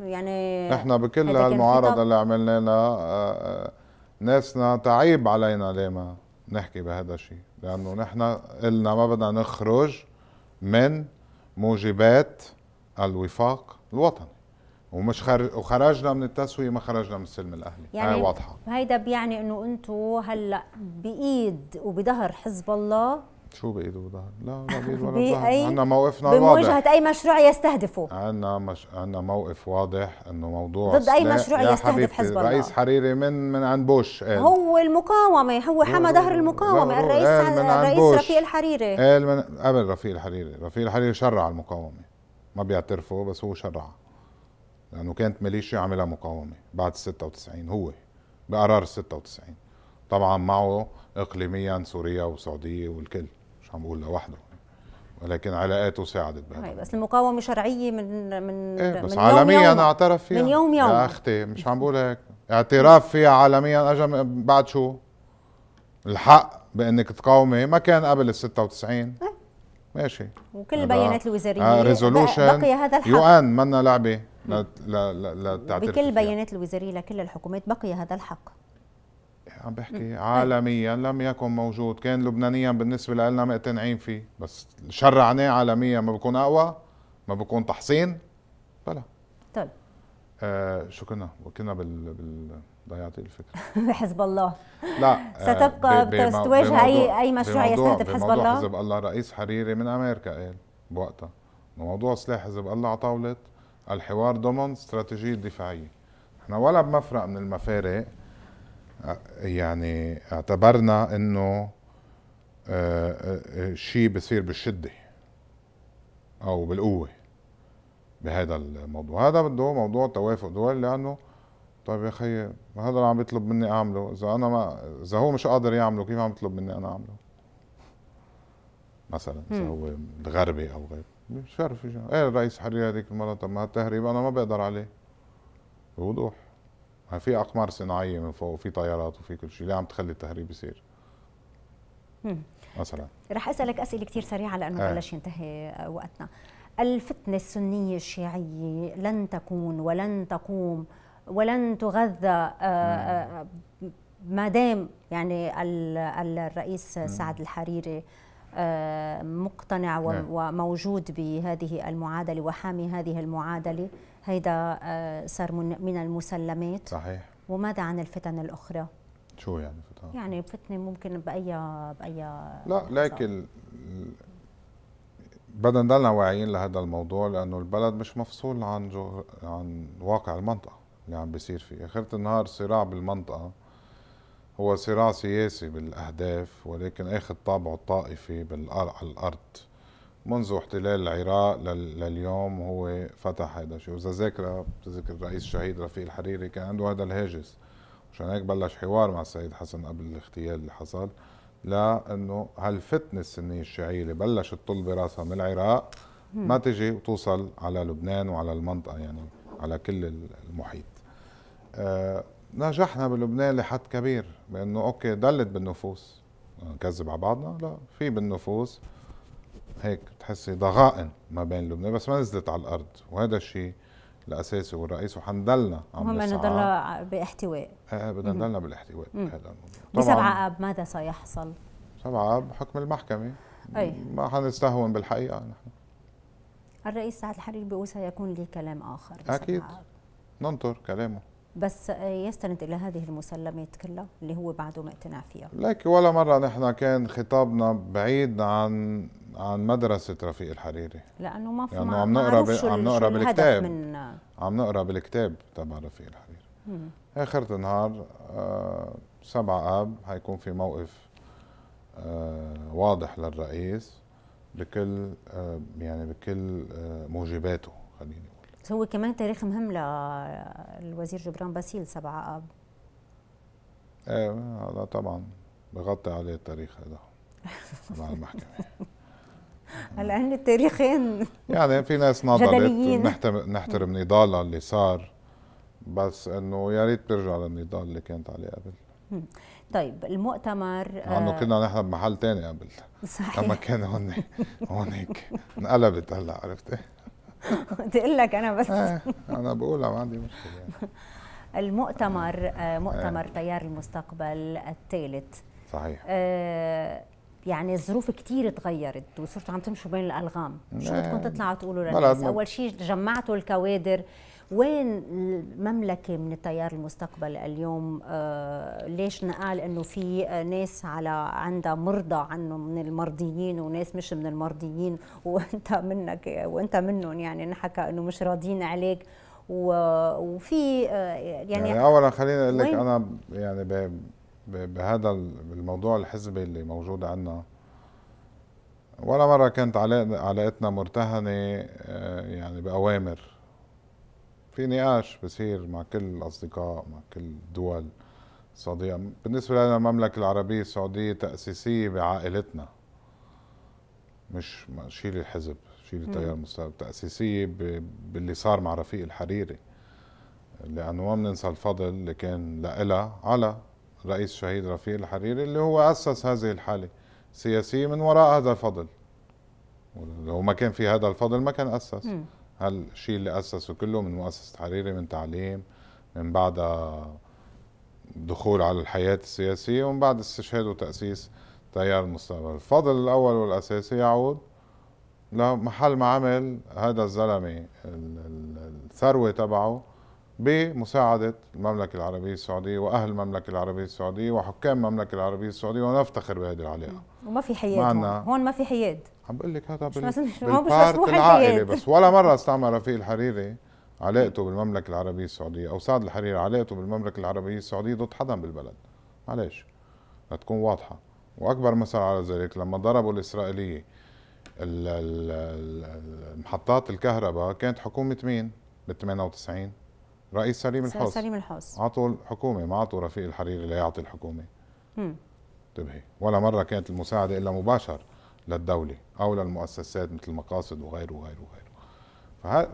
يعني نحن بكل هالمعارضه اللي عملنا لها آه، ناسنا تعيب علينا ما نحكي بهذا الشيء لانه نحن قلنا ما بدنا نخرج من موجبات الوفاق الوطني ومش خر... وخرجنا من التسوية ما خرجنا من السلم الأهلي يعني هاي واضحة هيدا بيعني أنه أنتم هلأ بإيد وبظهر حزب الله شو بإيد وظهر؟ لا لا بإيد ولا بظهر عندنا موقفنا واضح بمواجهة أي مشروع يستهدفه عندنا مش... عندنا موقف واضح إنه موضوع ضد أي مشروع يستهدف حزب الله رئيس حريري من من عند بوش قال. هو المقاومة هو حمى ظهر المقاومة رو الرئيس قال من عند الرئيس رفيق الحريري قال من قبل رفيق الحريري، رفيق الحريري شرع المقاومة ما بيعترفوا بس هو شرعها لانه كانت ميليشيا عاملها مقاومه بعد 96 هو بقرار 96 طبعا معه اقليميا سوريا والسعوديه والكل مش عم بقول لوحده ولكن علاقاته ساعدت بهذا طيب، بس المقاومه شرعيه من من إيه بس من عالميا يوم اعترف فيها من يوم يوم يا اختي مش عم بقول هيك اعتراف فيها عالميا اجى بعد شو؟ الحق بانك تقاومي ما كان قبل ال 96 طيب. ماشي وكل البيانات الوزاريه آه، بقي هذا الحق يو ان منا لعبه لا لا لا, تعترف بكل البيانات الوزاريه لكل الحكومات بقي هذا الحق عم بحكي طيب. عالميا لم يكن موجود كان لبنانيا بالنسبه لنا مقتنعين فيه بس شرعناه عالميا ما بكون اقوى ما بكون تحصين بلا طيب آه شو كنا كنا بال, بال... ضيعتي الفكره حزب الله لا آه، ستبقى بتواجه اي اي مشروع يستهدف حزب الله حزب الله رئيس حريري من امريكا قال بوقتها موضوع سلاح حزب الله على طاوله الحوار ضمن استراتيجيه دفاعيه احنا ولا بمفرق من المفارق يعني اعتبرنا انه آه، آه، آه، شيء بصير بالشده او بالقوه بهذا الموضوع هذا بده موضوع توافق دول لانه طيب يا اخي هذا اللي عم يطلب مني اعمله اذا انا ما اذا هو مش قادر يعمله كيف عم يطلب مني انا اعمله مثلا اذا هو غربي او غيره مش عارف ايه قال الرئيس حرير هذيك المرة طب ما التهريب أنا ما بقدر عليه بوضوح ما في أقمار صناعية من فوق وفي طيارات وفي كل شيء ليه عم تخلي التهريب يصير؟ مثلا رح أسألك أسئلة كثير سريعة لأنه آه. بلش ينتهي وقتنا الفتنة السنية الشيعية لن تكون ولن تقوم ولن تغذى آه، آه، ما دام يعني الرئيس سعد الحريري آه، مقتنع نعم. وموجود بهذه المعادلة وحامي هذه المعادلة هيدا آه، صار من المسلمات صحيح وماذا عن الفتن الأخرى؟ شو يعني فتنة؟ يعني فتنة ممكن بأي بأي لا لكن بدنا نضلنا واعيين لهذا الموضوع لأنه البلد مش مفصول عن جو... عن واقع المنطقة اللي عم بيصير فيه، آخرة النهار صراع بالمنطقة هو صراع سياسي بالأهداف ولكن أخذ طابعه الطائفي على الأرض منذ احتلال العراق لليوم هو فتح هذا الشيء وإذا ذاكرة بتذكر الرئيس الشهيد رفيق الحريري كان عنده هذا الهاجس مشان هيك بلش حوار مع السيد حسن قبل الاغتيال اللي حصل لأنه هالفتنة السنية الشيعية اللي بلشت تطل براسها من العراق ما تجي وتوصل على لبنان وعلى المنطقة يعني على كل المحيط آه، نجحنا بلبنان لحد كبير بانه اوكي ضلت بالنفوس آه، نكذب على بعضنا لا في بالنفوس هيك بتحسي ضغائن ما بين لبنان بس ما نزلت على الارض وهذا الشيء الاساسي والرئيس وحنضلنا عم نسعى بدنا نضل باحتواء ايه, إيه، بدنا نضلنا بالاحتواء هذا بسبعة اب ماذا سيحصل؟ سبعة اب حكم المحكمه اي ما حنستهون بالحقيقه نحن الرئيس سعد الحريري بيقول سيكون لي كلام اخر اكيد ننطر كلامه بس يستند الى هذه المسلمات كلها اللي هو بعده ما اقتنع فيها لك ولا مره نحن كان خطابنا بعيد عن عن مدرسه رفيق الحريري لانه ما يعني عم نقرا عم نقرا بالكتاب عم نقرا بالكتاب تبع رفيق الحريري مم. اخر النهار آه سبعة اب حيكون في موقف آه واضح للرئيس بكل آه يعني بكل آه موجباته خليني بس هو كمان تاريخ مهم للوزير جبران باسيل 7 اب ايه هذا طبعا بغطي عليه التاريخ هذا مع المحكمه هلا هن التاريخين يعني في ناس نضلت نحترم نضالها اللي صار بس انه يا ريت ترجع للنضال اللي كانت عليه قبل طيب المؤتمر مع انه آه، كنا نحن بمحل ثاني قبل صحيح لما كان هون هونيك انقلبت هلا عرفتي تقول لك انا بس إيه، انا بقول لو عندي مشكله يعني. المؤتمر آه، إيه. مؤتمر تيار المستقبل الثالث صحيح آه، يعني الظروف كتير تغيرت وصرتوا عم تمشوا بين الالغام شو بدكم إيه. تطلعوا تقولوا للناس اول شيء جمعتوا الكوادر وين المملكه من التيار المستقبل اليوم آه ليش نقال انه في ناس على عندها مرضى عنه من المرضيين وناس مش من المرضيين وانت منك وانت منهم يعني انحكى انه مش راضيين عليك وفي آه، يعني, يعني اولا خليني اقول لك انا يعني بهذا الموضوع الحزبي اللي موجود عندنا ولا مره كانت علاقتنا مرتهنه آه، يعني باوامر في نقاش بصير مع كل الاصدقاء مع كل الدول السعوديه بالنسبه لنا المملكه العربيه السعوديه تاسيسيه بعائلتنا مش شيل الحزب شيل التيار المستقبل تاسيسيه باللي صار مع رفيق الحريري لانه ما بننسى الفضل اللي كان لها على رئيس الشهيد رفيق الحريري اللي هو اسس هذه الحاله السياسيه من وراء هذا الفضل لو ما كان في هذا الفضل ما كان اسس هالشيء اللي اسسه كله من مؤسسه حريري من تعليم من بعدها دخول على الحياه السياسيه ومن بعد استشهاد وتاسيس تيار المستقبل الفضل الاول والاساسي يعود لمحل ما عمل هذا الزلمه الثروه تبعه بمساعدة المملكة العربية السعودية وأهل المملكة العربية السعودية وحكام المملكة العربية السعودية ونفتخر بهذه العلاقة وما في حياد هون. هون ما في حياد عم بقول لك هذا بال... بالبارت العائلي بس ولا مره استعمل رفيق الحريري علاقته بالمملكه العربيه السعوديه او سعد الحريري علاقته بالمملكه العربيه السعوديه ضد حدا بالبلد معلش لتكون واضحه واكبر مثل على ذلك لما ضربوا الاسرائيليه المحطات الكهرباء كانت حكومه مين بال 98 رئيس سليم الحوس سليم الحوس عطوا الحكومه ما عطوا رفيق الحريري ليعطي الحكومه انتبهي ولا مره كانت المساعده الا مباشر للدولة أو للمؤسسات مثل المقاصد وغيره وغيره وغيره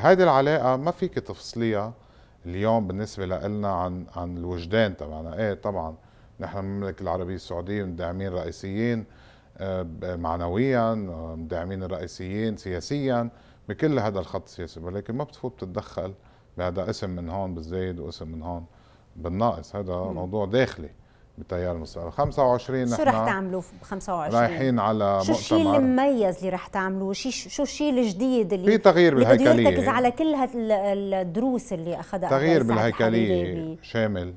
فهذه العلاقة ما فيك تفصليها اليوم بالنسبة لنا عن عن الوجدان تبعنا إيه طبعا نحن المملكة العربية السعودية مدعمين رئيسيين آه، معنويا مدعمين الرئيسيين سياسيا بكل هذا الخط السياسي ولكن ما بتفوت بتتدخل بهذا اسم من هون بالزايد واسم من هون بالناقص هذا موضوع داخلي بتيار المستقبل 25 شو رح تعملوا ب 25 رايحين على شو الشيء المميز اللي رح تعملوه شي شو الشيء الجديد اللي في تغيير بالهيكليه يركز على كل هالدروس اللي اخذها تغيير بالهيكليه شامل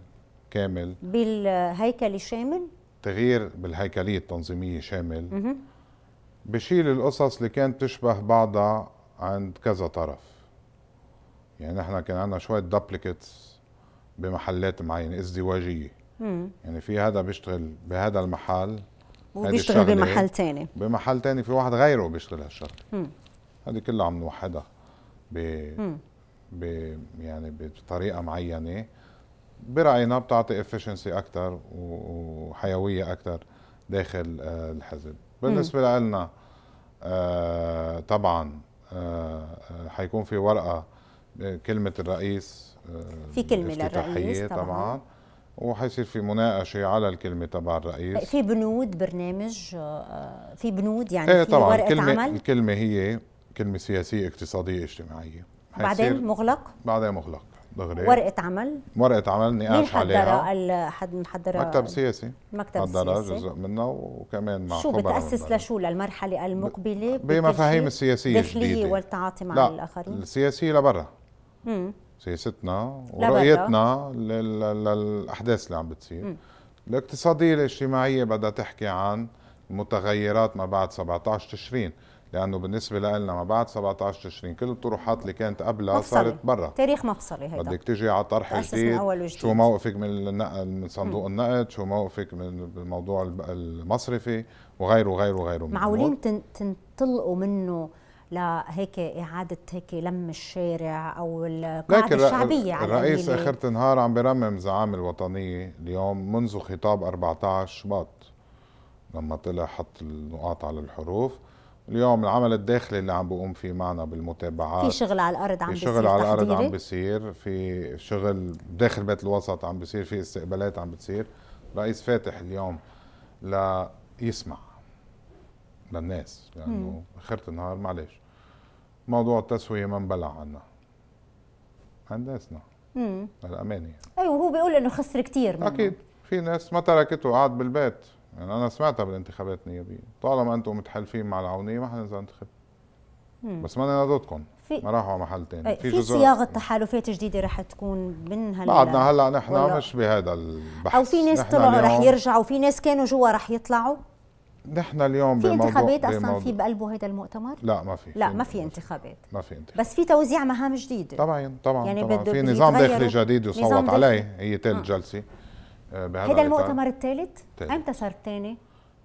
كامل بالهيكلي شامل تغيير بالهيكليه التنظيميه شامل بشيل القصص اللي كانت تشبه بعضها عند كذا طرف يعني نحن كان عندنا شويه دبليكيتس بمحلات معينه ازدواجيه مم. يعني في هذا بيشتغل بهذا المحل وبيشتغل بمحل تاني بمحل تاني في واحد غيره بيشتغل هالشغله هذه كلها عم نوحدها ب ب يعني بطريقه معينه براينا بتعطي افشنسي اكثر وحيويه اكثر داخل آه، الحزب بالنسبه لنا آه طبعا آه, آه، حيكون في ورقه آه، كلمه الرئيس آه في كلمه للرئيس طبعا, طبعاً. وحيصير في مناقشه على الكلمه تبع الرئيس في بنود برنامج آه، في بنود يعني ايه في طبعا ورقه الكلمة عمل الكلمه هي كلمه سياسيه اقتصاديه اجتماعيه بعدين مغلق بعدين مغلق دغري ورقه عمل ورقه عمل نقاش عليها حد محضره مكتب سياسي مكتب سياسي جزء منه وكمان مع شو بتاسس لشو للمرحله المقبله بمفاهيم السياسيه الجديده الداخليه والتعاطي مع لا الاخرين السياسيه لبرا سياستنا ورؤيتنا للاحداث اللي عم بتصير الاقتصاديه الاجتماعيه بدها تحكي عن متغيرات ما بعد 17 تشرين لانه بالنسبه لنا ما بعد 17 تشرين كل الطروحات اللي كانت قبلها مفصلي. صارت برا تاريخ مفصلي هيدا بدك تيجي على طرح جديد شو موقفك من النقل من صندوق م. النقد شو موقفك من الموضوع المصرفي وغيره وغيره وغيره معولين تنطلقوا منه لهيك اعاده هيك لم الشارع او القاعده الشعبيه على الرئيس اخر النهار عم برمم زعامه الوطنيه اليوم منذ خطاب 14 شباط لما طلع حط النقاط على الحروف اليوم العمل الداخلي اللي عم بقوم فيه معنا بالمتابعات في شغل على الارض عم بيصير في شغل على الارض عم بيصير في شغل داخل بيت الوسط عم بيصير في استقبالات عم بتصير رئيس فاتح اليوم ليسمع للناس لانه يعني اخره النهار معلش موضوع التسويه ما انبلع عنا امم للامانه يعني. ايوه هو بيقول انه خسر كثير اكيد في ناس ما تركته قعد بالبيت يعني انا سمعتها بالانتخابات النيابيه طالما انتم متحالفين مع العونيه ما حننزل انتخب بس ما ضدكم ما راحوا على محل ثاني في, في صياغه تحالفات جديده رح تكون من هلا بعدنا هلا نحن مش بهذا البحث او في ناس طلعوا رح يرجعوا في ناس كانوا جوا رح يطلعوا نحن اليوم في انتخابات اصلا في بقلبه هذا المؤتمر؟ لا ما في لا ما في انتخابات ما في انتخابات بس في توزيع مهام جديده طبعا طبعا يعني طبعا في نظام داخلي جديد يصوت عليه هي ثالث آه. جلسه آه، هذا المؤتمر الثالث؟ امتى صار الثاني؟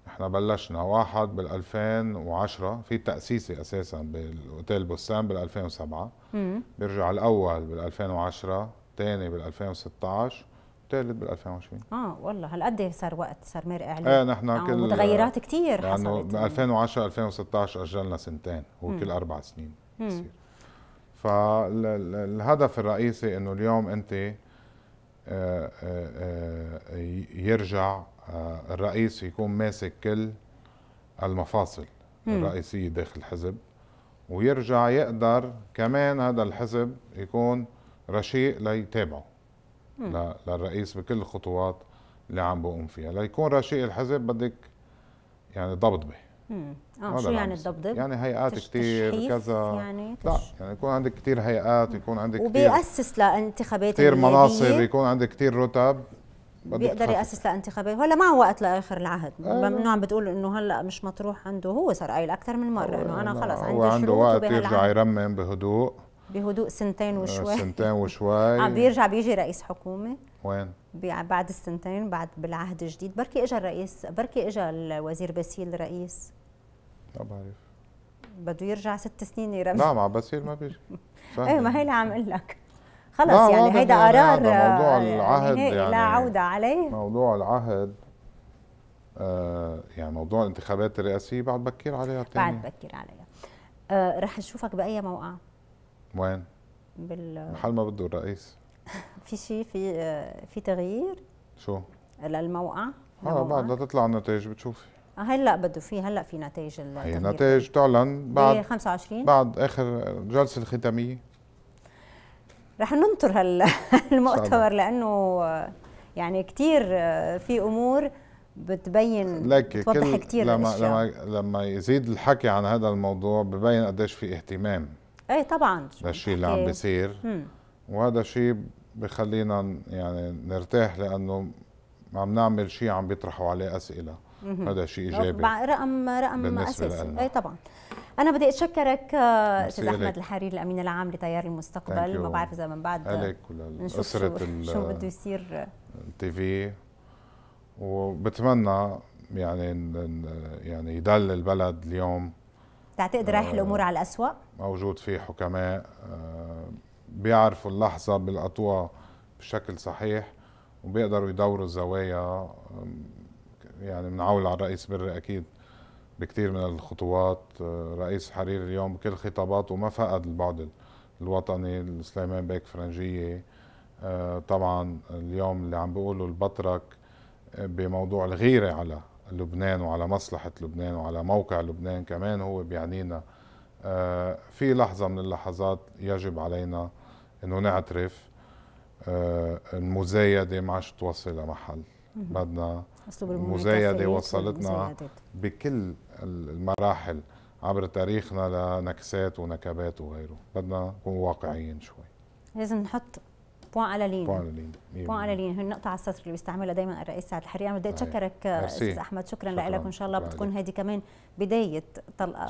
احنا بلشنا واحد بال 2010 في تاسيسي اساسا بالاوتيل بستان بال 2007 بيرجع الاول بال 2010 ثاني بال 2016 الثالث بال 2020 اه والله هالقد صار وقت صار مرق اعلام ايه نحن آه كل متغيرات كثير يعني حصلت ب 2010 2016 اجلنا سنتين هو مم. كل اربع سنين بصير فالهدف الرئيسي انه اليوم انت آه، آه، آه، يرجع الرئيس يكون ماسك كل المفاصل الرئيسيه داخل الحزب ويرجع يقدر كمان هذا الحزب يكون رشيق ليتابعه للرئيس بكل الخطوات اللي عم بقوم فيها ليكون رشيق الحزب بدك يعني ضبضبه اه شو يعني الضبضب؟ يعني هيئات كثير كذا يعني لا يعني يكون عندك كثير هيئات يكون عندك وبيأسس لانتخابات كثير مناصب يكون عندك كثير رتب بيقدر يأسس لانتخابات هلا معه وقت لاخر العهد آه. بما انه عم بتقول انه هلا مش مطروح عنده هو صار قايل اكثر من مره انه انا خلص عندي هو عنده وقت يرجع يرمم بهدوء بهدوء سنتين آه، وشوي سنتين وشوي عم بيرجع بيجي رئيس حكومه وين؟ بعد السنتين بعد بالعهد الجديد بركي اجى الرئيس بركي اجى الوزير باسيل رئيس ما بعرف بده يرجع ست سنين يرمي لا مع باسيل ما بيجي ايه ما هي اللي عم اقول لك خلص يعني هيدا قرار موضوع آه، العهد يعني, لا عوده عليه موضوع العهد آه، يعني موضوع الانتخابات الرئاسيه بعد بكير عليها تاني بعد بكير عليها رح نشوفك باي موقع وين؟ بال محل ما بده الرئيس في شيء في في تغيير؟ شو؟ للموقع اه بعد ما تطلع النتائج بتشوفي آه، هلا بده في هلا في نتائج هي النتائج تعلن بعد 25 بعد اخر جلسه الختاميه رح ننطر هالمؤتمر لانه يعني كثير في امور بتبين لك بتوضح كثير لما لما لما يزيد الحكي عن هذا الموضوع ببين قديش في اهتمام ايه طبعا الشيء اللي عم بيصير وهذا شيء بخلينا يعني نرتاح لانه عم نعمل شيء عم بيطرحوا عليه اسئله هذا شيء ايجابي رقم رقم اساسي لألنا. اي طبعا انا بدي اتشكرك آه، استاذ احمد الحريري الامين العام لتيار المستقبل ما بعرف اذا من بعد نشوف اسره شو, شو بده يصير التي في وبتمنى يعني يعني يضل البلد اليوم تعتقد رايح الامور آه، على الاسوء موجود في حكماء آه، بيعرفوا اللحظه بيلقطوها بشكل صحيح وبيقدروا يدوروا الزوايا يعني بنعول على الرئيس بري اكيد بكثير من الخطوات آه، رئيس حرير اليوم بكل خطاباته ما فقد البعد الوطني سليمان بيك فرنجيه طبعا اليوم اللي عم بيقولوا البطرك بموضوع الغيره على لبنان وعلى مصلحة لبنان وعلى موقع لبنان كمان هو بيعنينا آه، في لحظة من اللحظات يجب علينا أنه نعترف آه، المزايدة ما عادش توصل لمحل بدنا المزايدة وصلتنا بكل المراحل عبر تاريخنا لنكسات ونكبات وغيره بدنا نكون واقعيين شوي لازم نحط بوان لين بوان الالين إيه. بوان هي النقطه على السطر اللي بيستعملها دائما الرئيس سعد الحريري انا بدي طيب. اتشكرك استاذ احمد شكرا, شكرا لك وان شاء الله بتكون هذه كمان بدايه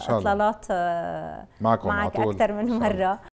اطلالات آه، معك اكثر من مره